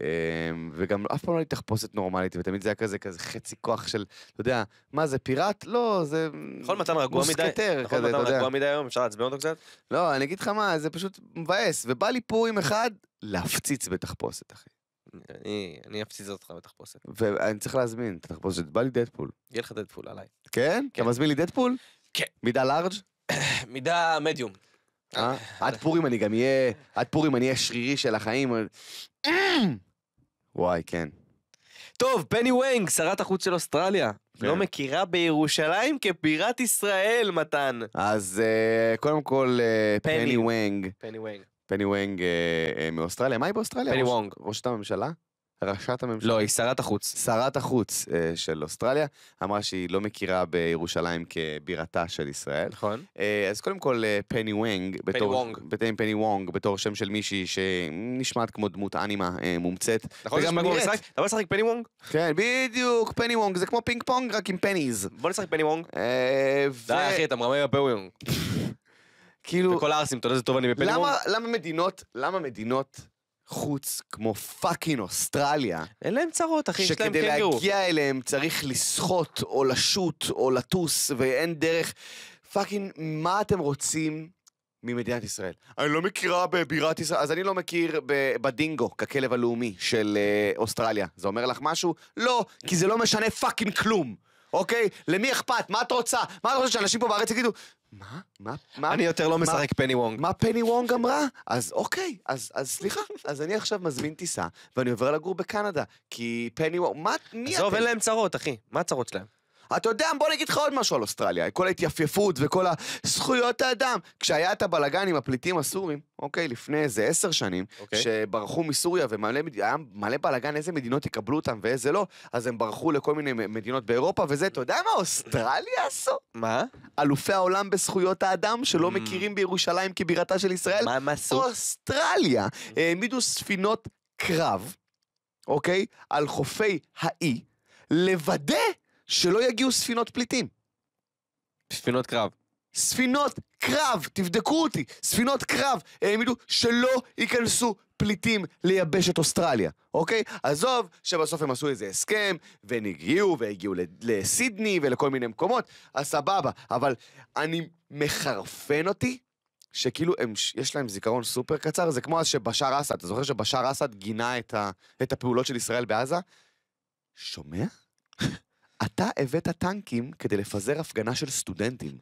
אמ, וגם אף פעם לא הייתה תחפושת נורמלית, ותמיד זה היה כזה, כזה חצי כוח של, אתה יודע, מה זה פיראט? לא, זה נכון מתן רגוע מדי, נכון מתן רגוע מדי היום, אפשר להצביע אותו קצת? לא, אני אגיד לך מה, זה פשוט מבאס, ובא לי פורים אחד, להפציץ בתחפושת, אחי. אני, אני אפציץ אותך בתחפושת. ואני צריך להזמין את התחפושת, בא לי דדפול. יהיה לך דדפול עליי. כן? אתה כן. מזמין לי דדפול? כן. מידה לארג'? מידה מדיום. אה? עד פורים אני גם אהיה, עד פורים אני אהיה שרירי של החיים. וואי, כן. טוב, פני ויינג, שרת החוץ של אוסטרליה, כן. לא מכירה בירושלים כבירת ישראל, מתן. אז uh, קודם כל, uh, פני, פני ויינג. פני ויינג. פני ויינג uh, אה, מאוסטרליה, מה היא באוסטרליה? פני וונג. ראשת הממשלה? ראשת הממשלה. לא, היא שרת החוץ. שרת החוץ אה, של אוסטרליה, אמרה שהיא לא מכירה בירושלים כבירתה של ישראל. נכון. אה, אז קודם כל אה, פני וונג, פני בתור, וונג, בתור, פני וונג, בתור שם של מישהי שנשמעת כמו דמות אנימה אה, מומצאת. נכון, זה כמו משחק, אתה בא לשחק פני וונג? כן, בדיוק, פני וונג, זה כמו פינג פונג רק עם פניז. בוא נשחק פני וונג. אה, ו... די אחי, אתה מרמה עם הפני וונג. כאילו... בכל הארסים, אתה יודע איזה טוב אני בפני וונג? למה מדינות, למה מדינות... חוץ כמו פאקינג אוסטרליה. אין להם צרות, אחי, יש להם קנגרו. שכדי להגיע אליהם צריך לסחוט או לשוט או לטוס, ואין דרך. פאקינג, מה אתם רוצים ממדינת ישראל? אני לא מכירה בבירת ישראל, אז אני לא מכיר בדינגו ככלב הלאומי של אה, אוסטרליה. זה אומר לך משהו? לא, כי זה לא משנה פאקינג כלום. אוקיי? למי אכפת? מה את רוצה? מה את רוצה שאנשים פה בארץ יגידו? מה? מה? אני יותר לא משחק פני וונג. מה פני וונג אמרה? אז אוקיי, אז סליחה, אז אני עכשיו מזמין טיסה, ואני עובר לגור בקנדה, כי פני וונג, מה, מי אתם? עזוב, אין להם צרות, אחי. מה הצרות שלהם? אתה יודע, בוא נגיד לך עוד משהו על אוסטרליה, כל ההתייפייפות וכל הזכויות האדם. כשהיה את הבלגן עם הפליטים הסורים, אוקיי, לפני איזה עשר שנים, אוקיי. שברחו מסוריה והיה מלא בלגן איזה מדינות יקבלו אותם ואיזה לא, אז הם ברחו לכל מיני מדינות באירופה וזה, אתה יודע מה אוסטרליה עשו? מה? אלופי העולם בזכויות האדם שלא mm. מכירים בירושלים כבירתה של ישראל. מה הם עשו? אוסטרליה העמידו ספינות קרב, אוקיי, על חופי האי, לוודא שלא יגיעו ספינות פליטים. ספינות קרב. ספינות קרב, תבדקו אותי, ספינות קרב העמידו שלא ייכנסו פליטים ליבשת אוסטרליה, אוקיי? עזוב שבסוף הם עשו איזה הסכם, והם הגיעו, והגיעו לסידני ולכל מיני מקומות, אז סבבה, אבל אני מחרפן אותי שכאילו הם, יש להם זיכרון סופר קצר, זה כמו אז שבשאר אסד, אתה זוכר שבשאר אסד גינה את, ה, את הפעולות של ישראל בעזה? שומע? אתה הבאת טנקים כדי לפזר הפגנה של סטודנטים.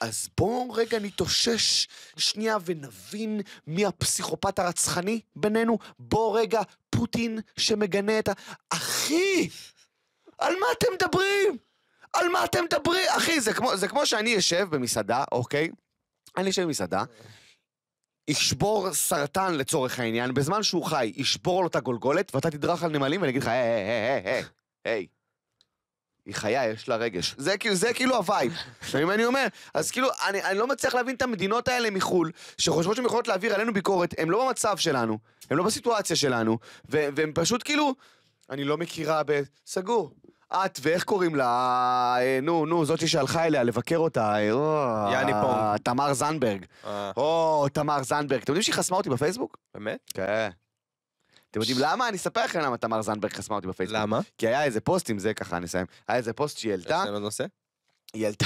אז בואו רגע נתאושש שנייה ונבין מי הפסיכופת הרצחני בינינו. בואו רגע, פוטין שמגנה את ה... אחי! על מה אתם מדברים? על מה אתם מדברים? אחי, זה כמו, זה כמו שאני אשב במסעדה, אוקיי? אני אשב במסעדה, אשבור סרטן לצורך העניין, בזמן שהוא חי, אשבור לו את הגולגולת, ואתה תדרך על נמלים ואני אגיד לך, היי, היי, היי, היי, היי, היא חיה, יש לה רגש. זה כאילו, זה כאילו הווייב. אם אני אומר, אז כאילו, אני, אני לא מצליח להבין את המדינות האלה מחו"ל, שחושבות שהן יכולות להעביר עלינו ביקורת, הן לא במצב שלנו, הן לא בסיטואציה שלנו, והן פשוט כאילו, אני לא מכירה ב... סגור. את, ואיך קוראים לה? אה, נו, נו, זאתי שהלכה אליה לבקר אותה, אה, יאני פונג. תמר זנדברג. אה. או, תמר זנדברג. אתם יודעים שהיא חסמה אותי בפייסבוק? באמת? כן. אתם יודעים למה? אני אספר לכם למה תמר זנדברג חסמה אותי בפייסבוק. למה? כי היה איזה פוסט עם זה, ככה אני אסיים. היה איזה פוסט שהיא העלתה. יש לנו נושא? היא עלתה,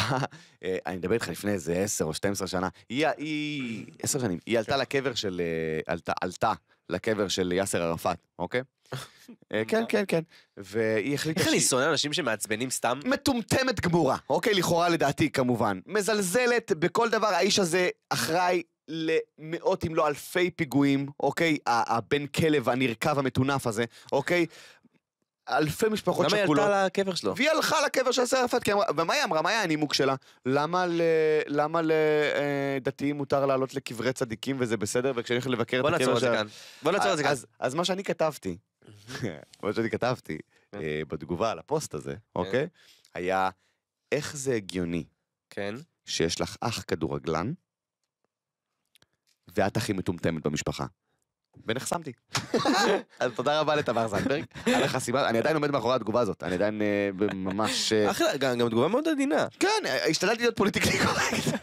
אה, אני מדבר איתך לפני איזה 10 או 12 שנה, היא, היא, 10 שנים, היא עלתה כן. לקבר של, אה, עלתה, עלתה לקבר של יאסר ערפאת, אוקיי? אה, כן, כן, כן. והיא החליטה... איך אני שונא אנשים שמעצבנים סתם? מטומטמת גמורה, אוקיי? לכאורה לדעתי, כמובן. מזלזלת בכל דבר, האיש הזה אחראי למאות אם לא אלפי פיגועים, אוקיי? הבן כלב הנרקב המטונף הזה, אוקיי? אלפי משפחות שכולות. למה היא עלתה לקבר שלו? והיא הלכה לקבר של יאסר ערפאת, ומה היא אמרה? מה היה הנימוק שלה? למה, ל... למה לדתיים אה, מותר לעלות לקברי צדיקים וזה בסדר, וכשאני הולך לבקר את הקבר שלה... בוא נעצור את זה כאן. אז, אז מה שאני כתבתי, מה שאני כתבתי כן. אה, בתגובה על הפוסט הזה, כן. אוקיי? היה, איך זה הגיוני? כן. שיש לך אח כדורגלן, ואת הכי מטומטמת במשפחה. ונחסמתי. אז תודה רבה לתמר זנדברג, על החסימה, אני עדיין עומד מאחורי התגובה הזאת, אני עדיין אה, ממש... אה, אחלה, גם תגובה מאוד עדינה. כן, השתדלתי להיות פוליטיקלי קורקט.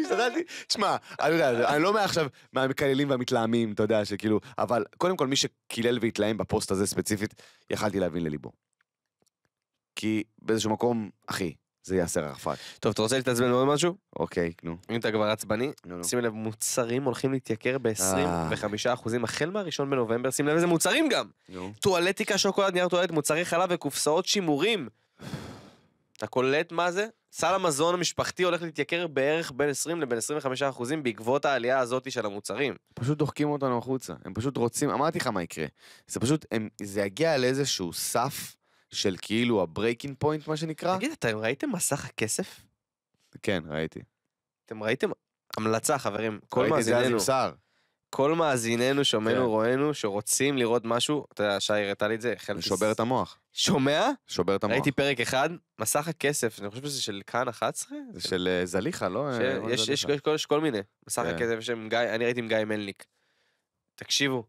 השתדלתי, שמע, אני יודע, אני לא מעכשיו מהמקללים והמתלהמים, אתה יודע, שכאילו, אבל קודם כל מי שקילל והתלהם בפוסט הזה ספציפית, יכלתי להבין לליבו. כי באיזשהו מקום, אחי, זה יאסר ערפאת. טוב, אתה רוצה להתעצבן עוד משהו? אוקיי, נו. אם אתה כבר עצבני, שים לב, מוצרים הולכים להתייקר ב-25% החל מהראשון בנובמבר, שים לב איזה מוצרים גם! טואלטיקה, שוקולד, נייר טואלט, מוצרי חלב וקופסאות שימורים. אתה קולט מה זה? סל המזון המשפחתי הולך להתייקר בערך בין 20 לבין 25 אחוזים בעקבות העלייה הזאת של המוצרים. פשוט דוחקים אותנו החוצה, הם פשוט רוצים, אמרתי לך מה יקרה, זה פשוט, הם, זה יגיע לאיזשהו סף של כאילו הברייקינג פוינט, מה שנקרא. תגיד, אתם ראיתם מסך הכסף? כן, ראיתי. אתם ראיתם? המלצה, חברים. כל מאזיננו. כל מאזיננו, שומענו, כן. רואינו, שרוצים לראות משהו, אתה יודע, שי הראתה לי את זה. שובר את המוח. שומע? שובר את המוח. ראיתי פרק אחד, מסך הכסף, אני חושב שזה של כאן 11? זה של אה, זליכה, לא? ש... אה, יש יש, יש, יש, כל מיני. מסך כן. הכסף, שם, אני ראיתי עם גיא מלניק. תקשיבו,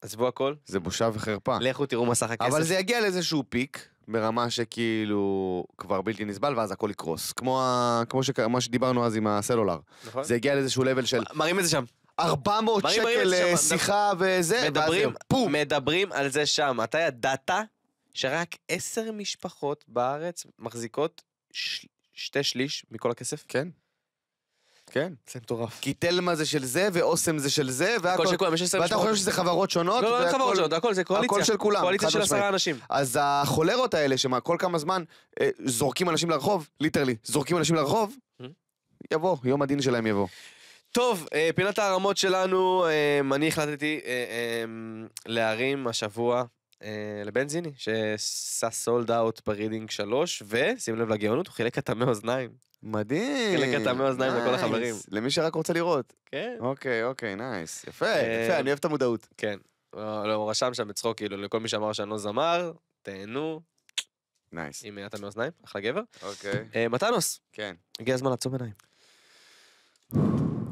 עזבו הכל. זה בושה וחרפה. לכו תראו מסך הכסף. אבל זה יגיע לאיזשהו פיק, ברמה שכאילו כבר בלתי נסבל, ואז הכל יקרוס. כמו, ה... כמו ש... מה שדיברנו אז עם הסלולר. נכון. זה יגיע לאיזשהו לבל של... מראים את זה שם. 400 מרים, שקל מרים שיחה וזה, מדברים, ואז פום. מדברים על זה שם. אתה ידעת שרק 10 משפחות בארץ מחזיקות ש... שתי שליש מכל הכסף? כן. כן. זה מטורף. כי תלמה זה של זה, ואוסם זה של זה, והכל... של כולם, יש 28. ואתה חושב שזה חברות שונות? לא, לא, לא חברות שונות, הכל זה קואליציה. הכל של כולם. קואליציה של עשרה אנשים. אז החולרות האלה, שמה, כל כמה זמן אה, זורקים אנשים לרחוב, ליטרלי, זורקים אנשים לרחוב, mm-hmm. יבוא, יום הדין שלהם יבוא. טוב, אה, פינת הערמות שלנו, אה, אני החלטתי להרים השבוע אה, לבנזיני, שעשה סולד אאוט ברידינג 3, ושים לב לגאונות, הוא חילק את עמי אוזניים. מדהים. חילק את עמי אוזניים לכל החברים. למי שרק רוצה לראות. כן. אוקיי, אוקיי, נייס. יפה, אה, יפה, אני אוהב את המודעות. כן. לא, לא, הוא רשם שם בצחוק, כאילו, לכל מי שאמר שאני לא זמר, תהנו. נייס. עם מניעת המי אוזניים, אחלה גבר. אוקיי. אה, מתנוס. כן. הגיע הזמן לעצום עיניים.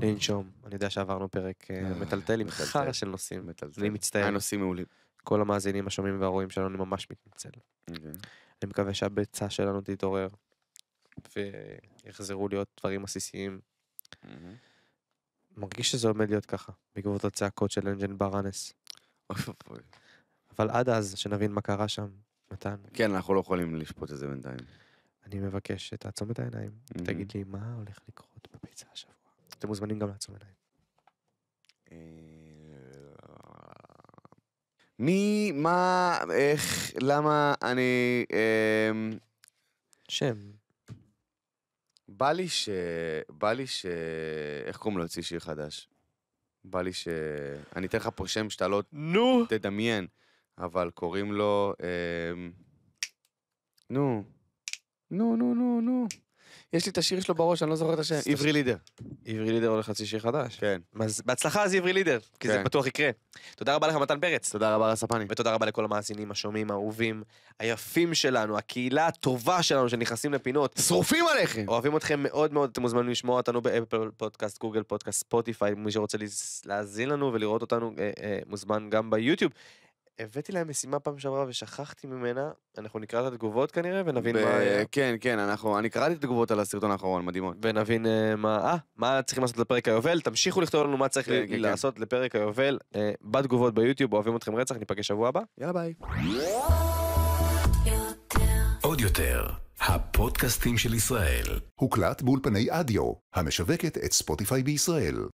לנשום, אני יודע שעברנו פרק מטלטל עם חרא של נושאים. מטלטל. אני מצטער. היה נושאים מעולים. כל המאזינים, השומעים והרואים שלנו, אני ממש מתנצל. אוקיי. אני מקווה שהביצה שלנו תתעורר, ויחזרו להיות דברים עסיסיים. מרגיש שזה עומד להיות ככה, בעקבות הצעקות של אנג'ן ברנס. אבל עד אז, שנבין מה קרה שם, מתן. כן, אנחנו לא יכולים לשפוט את זה בינתיים. אני מבקש שתעצום את העיניים, mm תגיד לי מה הולך לקרות בביצה השבוע. אתם מוזמנים גם לעצום עיניים. אה, מי, מה, איך, למה אני... אמ, שם. בא לי ש... בא לי ש... איך קוראים לו? שיר חדש. בא לי ש... אני אתן לך פה שם שאתה לא נו. תדמיין, אבל קוראים לו... אה, נו. נו, נו, נו, נו. יש לי את השיר שלו בראש, אני לא זוכר את השם. עברי לידר. עברי לידר הולך להוציא שיר חדש. כן. בהצלחה אז עברי לידר, כי זה כן. בטוח יקרה. תודה רבה לך מתן פרץ. תודה רבה לספני. ותודה רבה לכל המאזינים, השומעים, האהובים, היפים שלנו, הקהילה הטובה שלנו שנכנסים לפינות. שרופים עליכם! אוהבים אתכם מאוד מאוד, אתם מוזמנים לשמוע אותנו באפל פודקאסט, גוגל פודקאסט, ספוטיפיי, מי שרוצה להאזין לנו ולראות אותנו, אה, אה, מוזמן גם ביוטיוב. הבאתי להם משימה פעם שעברה ושכחתי ממנה, אנחנו נקרא את התגובות כנראה ונבין ב- מה היה. כן, כן, אנחנו, אני קראתי את התגובות על הסרטון האחרון, מדהימות. ונבין uh, מה, אה, מה צריכים לעשות לפרק היובל, תמשיכו לכתוב לנו מה צריך כן, כן, כן, לעשות כן. לפרק היובל, uh, בתגובות ביוטיוב, אוהבים אתכם רצח, ניפגש שבוע הבא. יאללה ביי. עוד יותר, הפודקאסטים של ישראל. הוקלט באולפני אדיו, המשווקת את ספוטיפיי בישראל.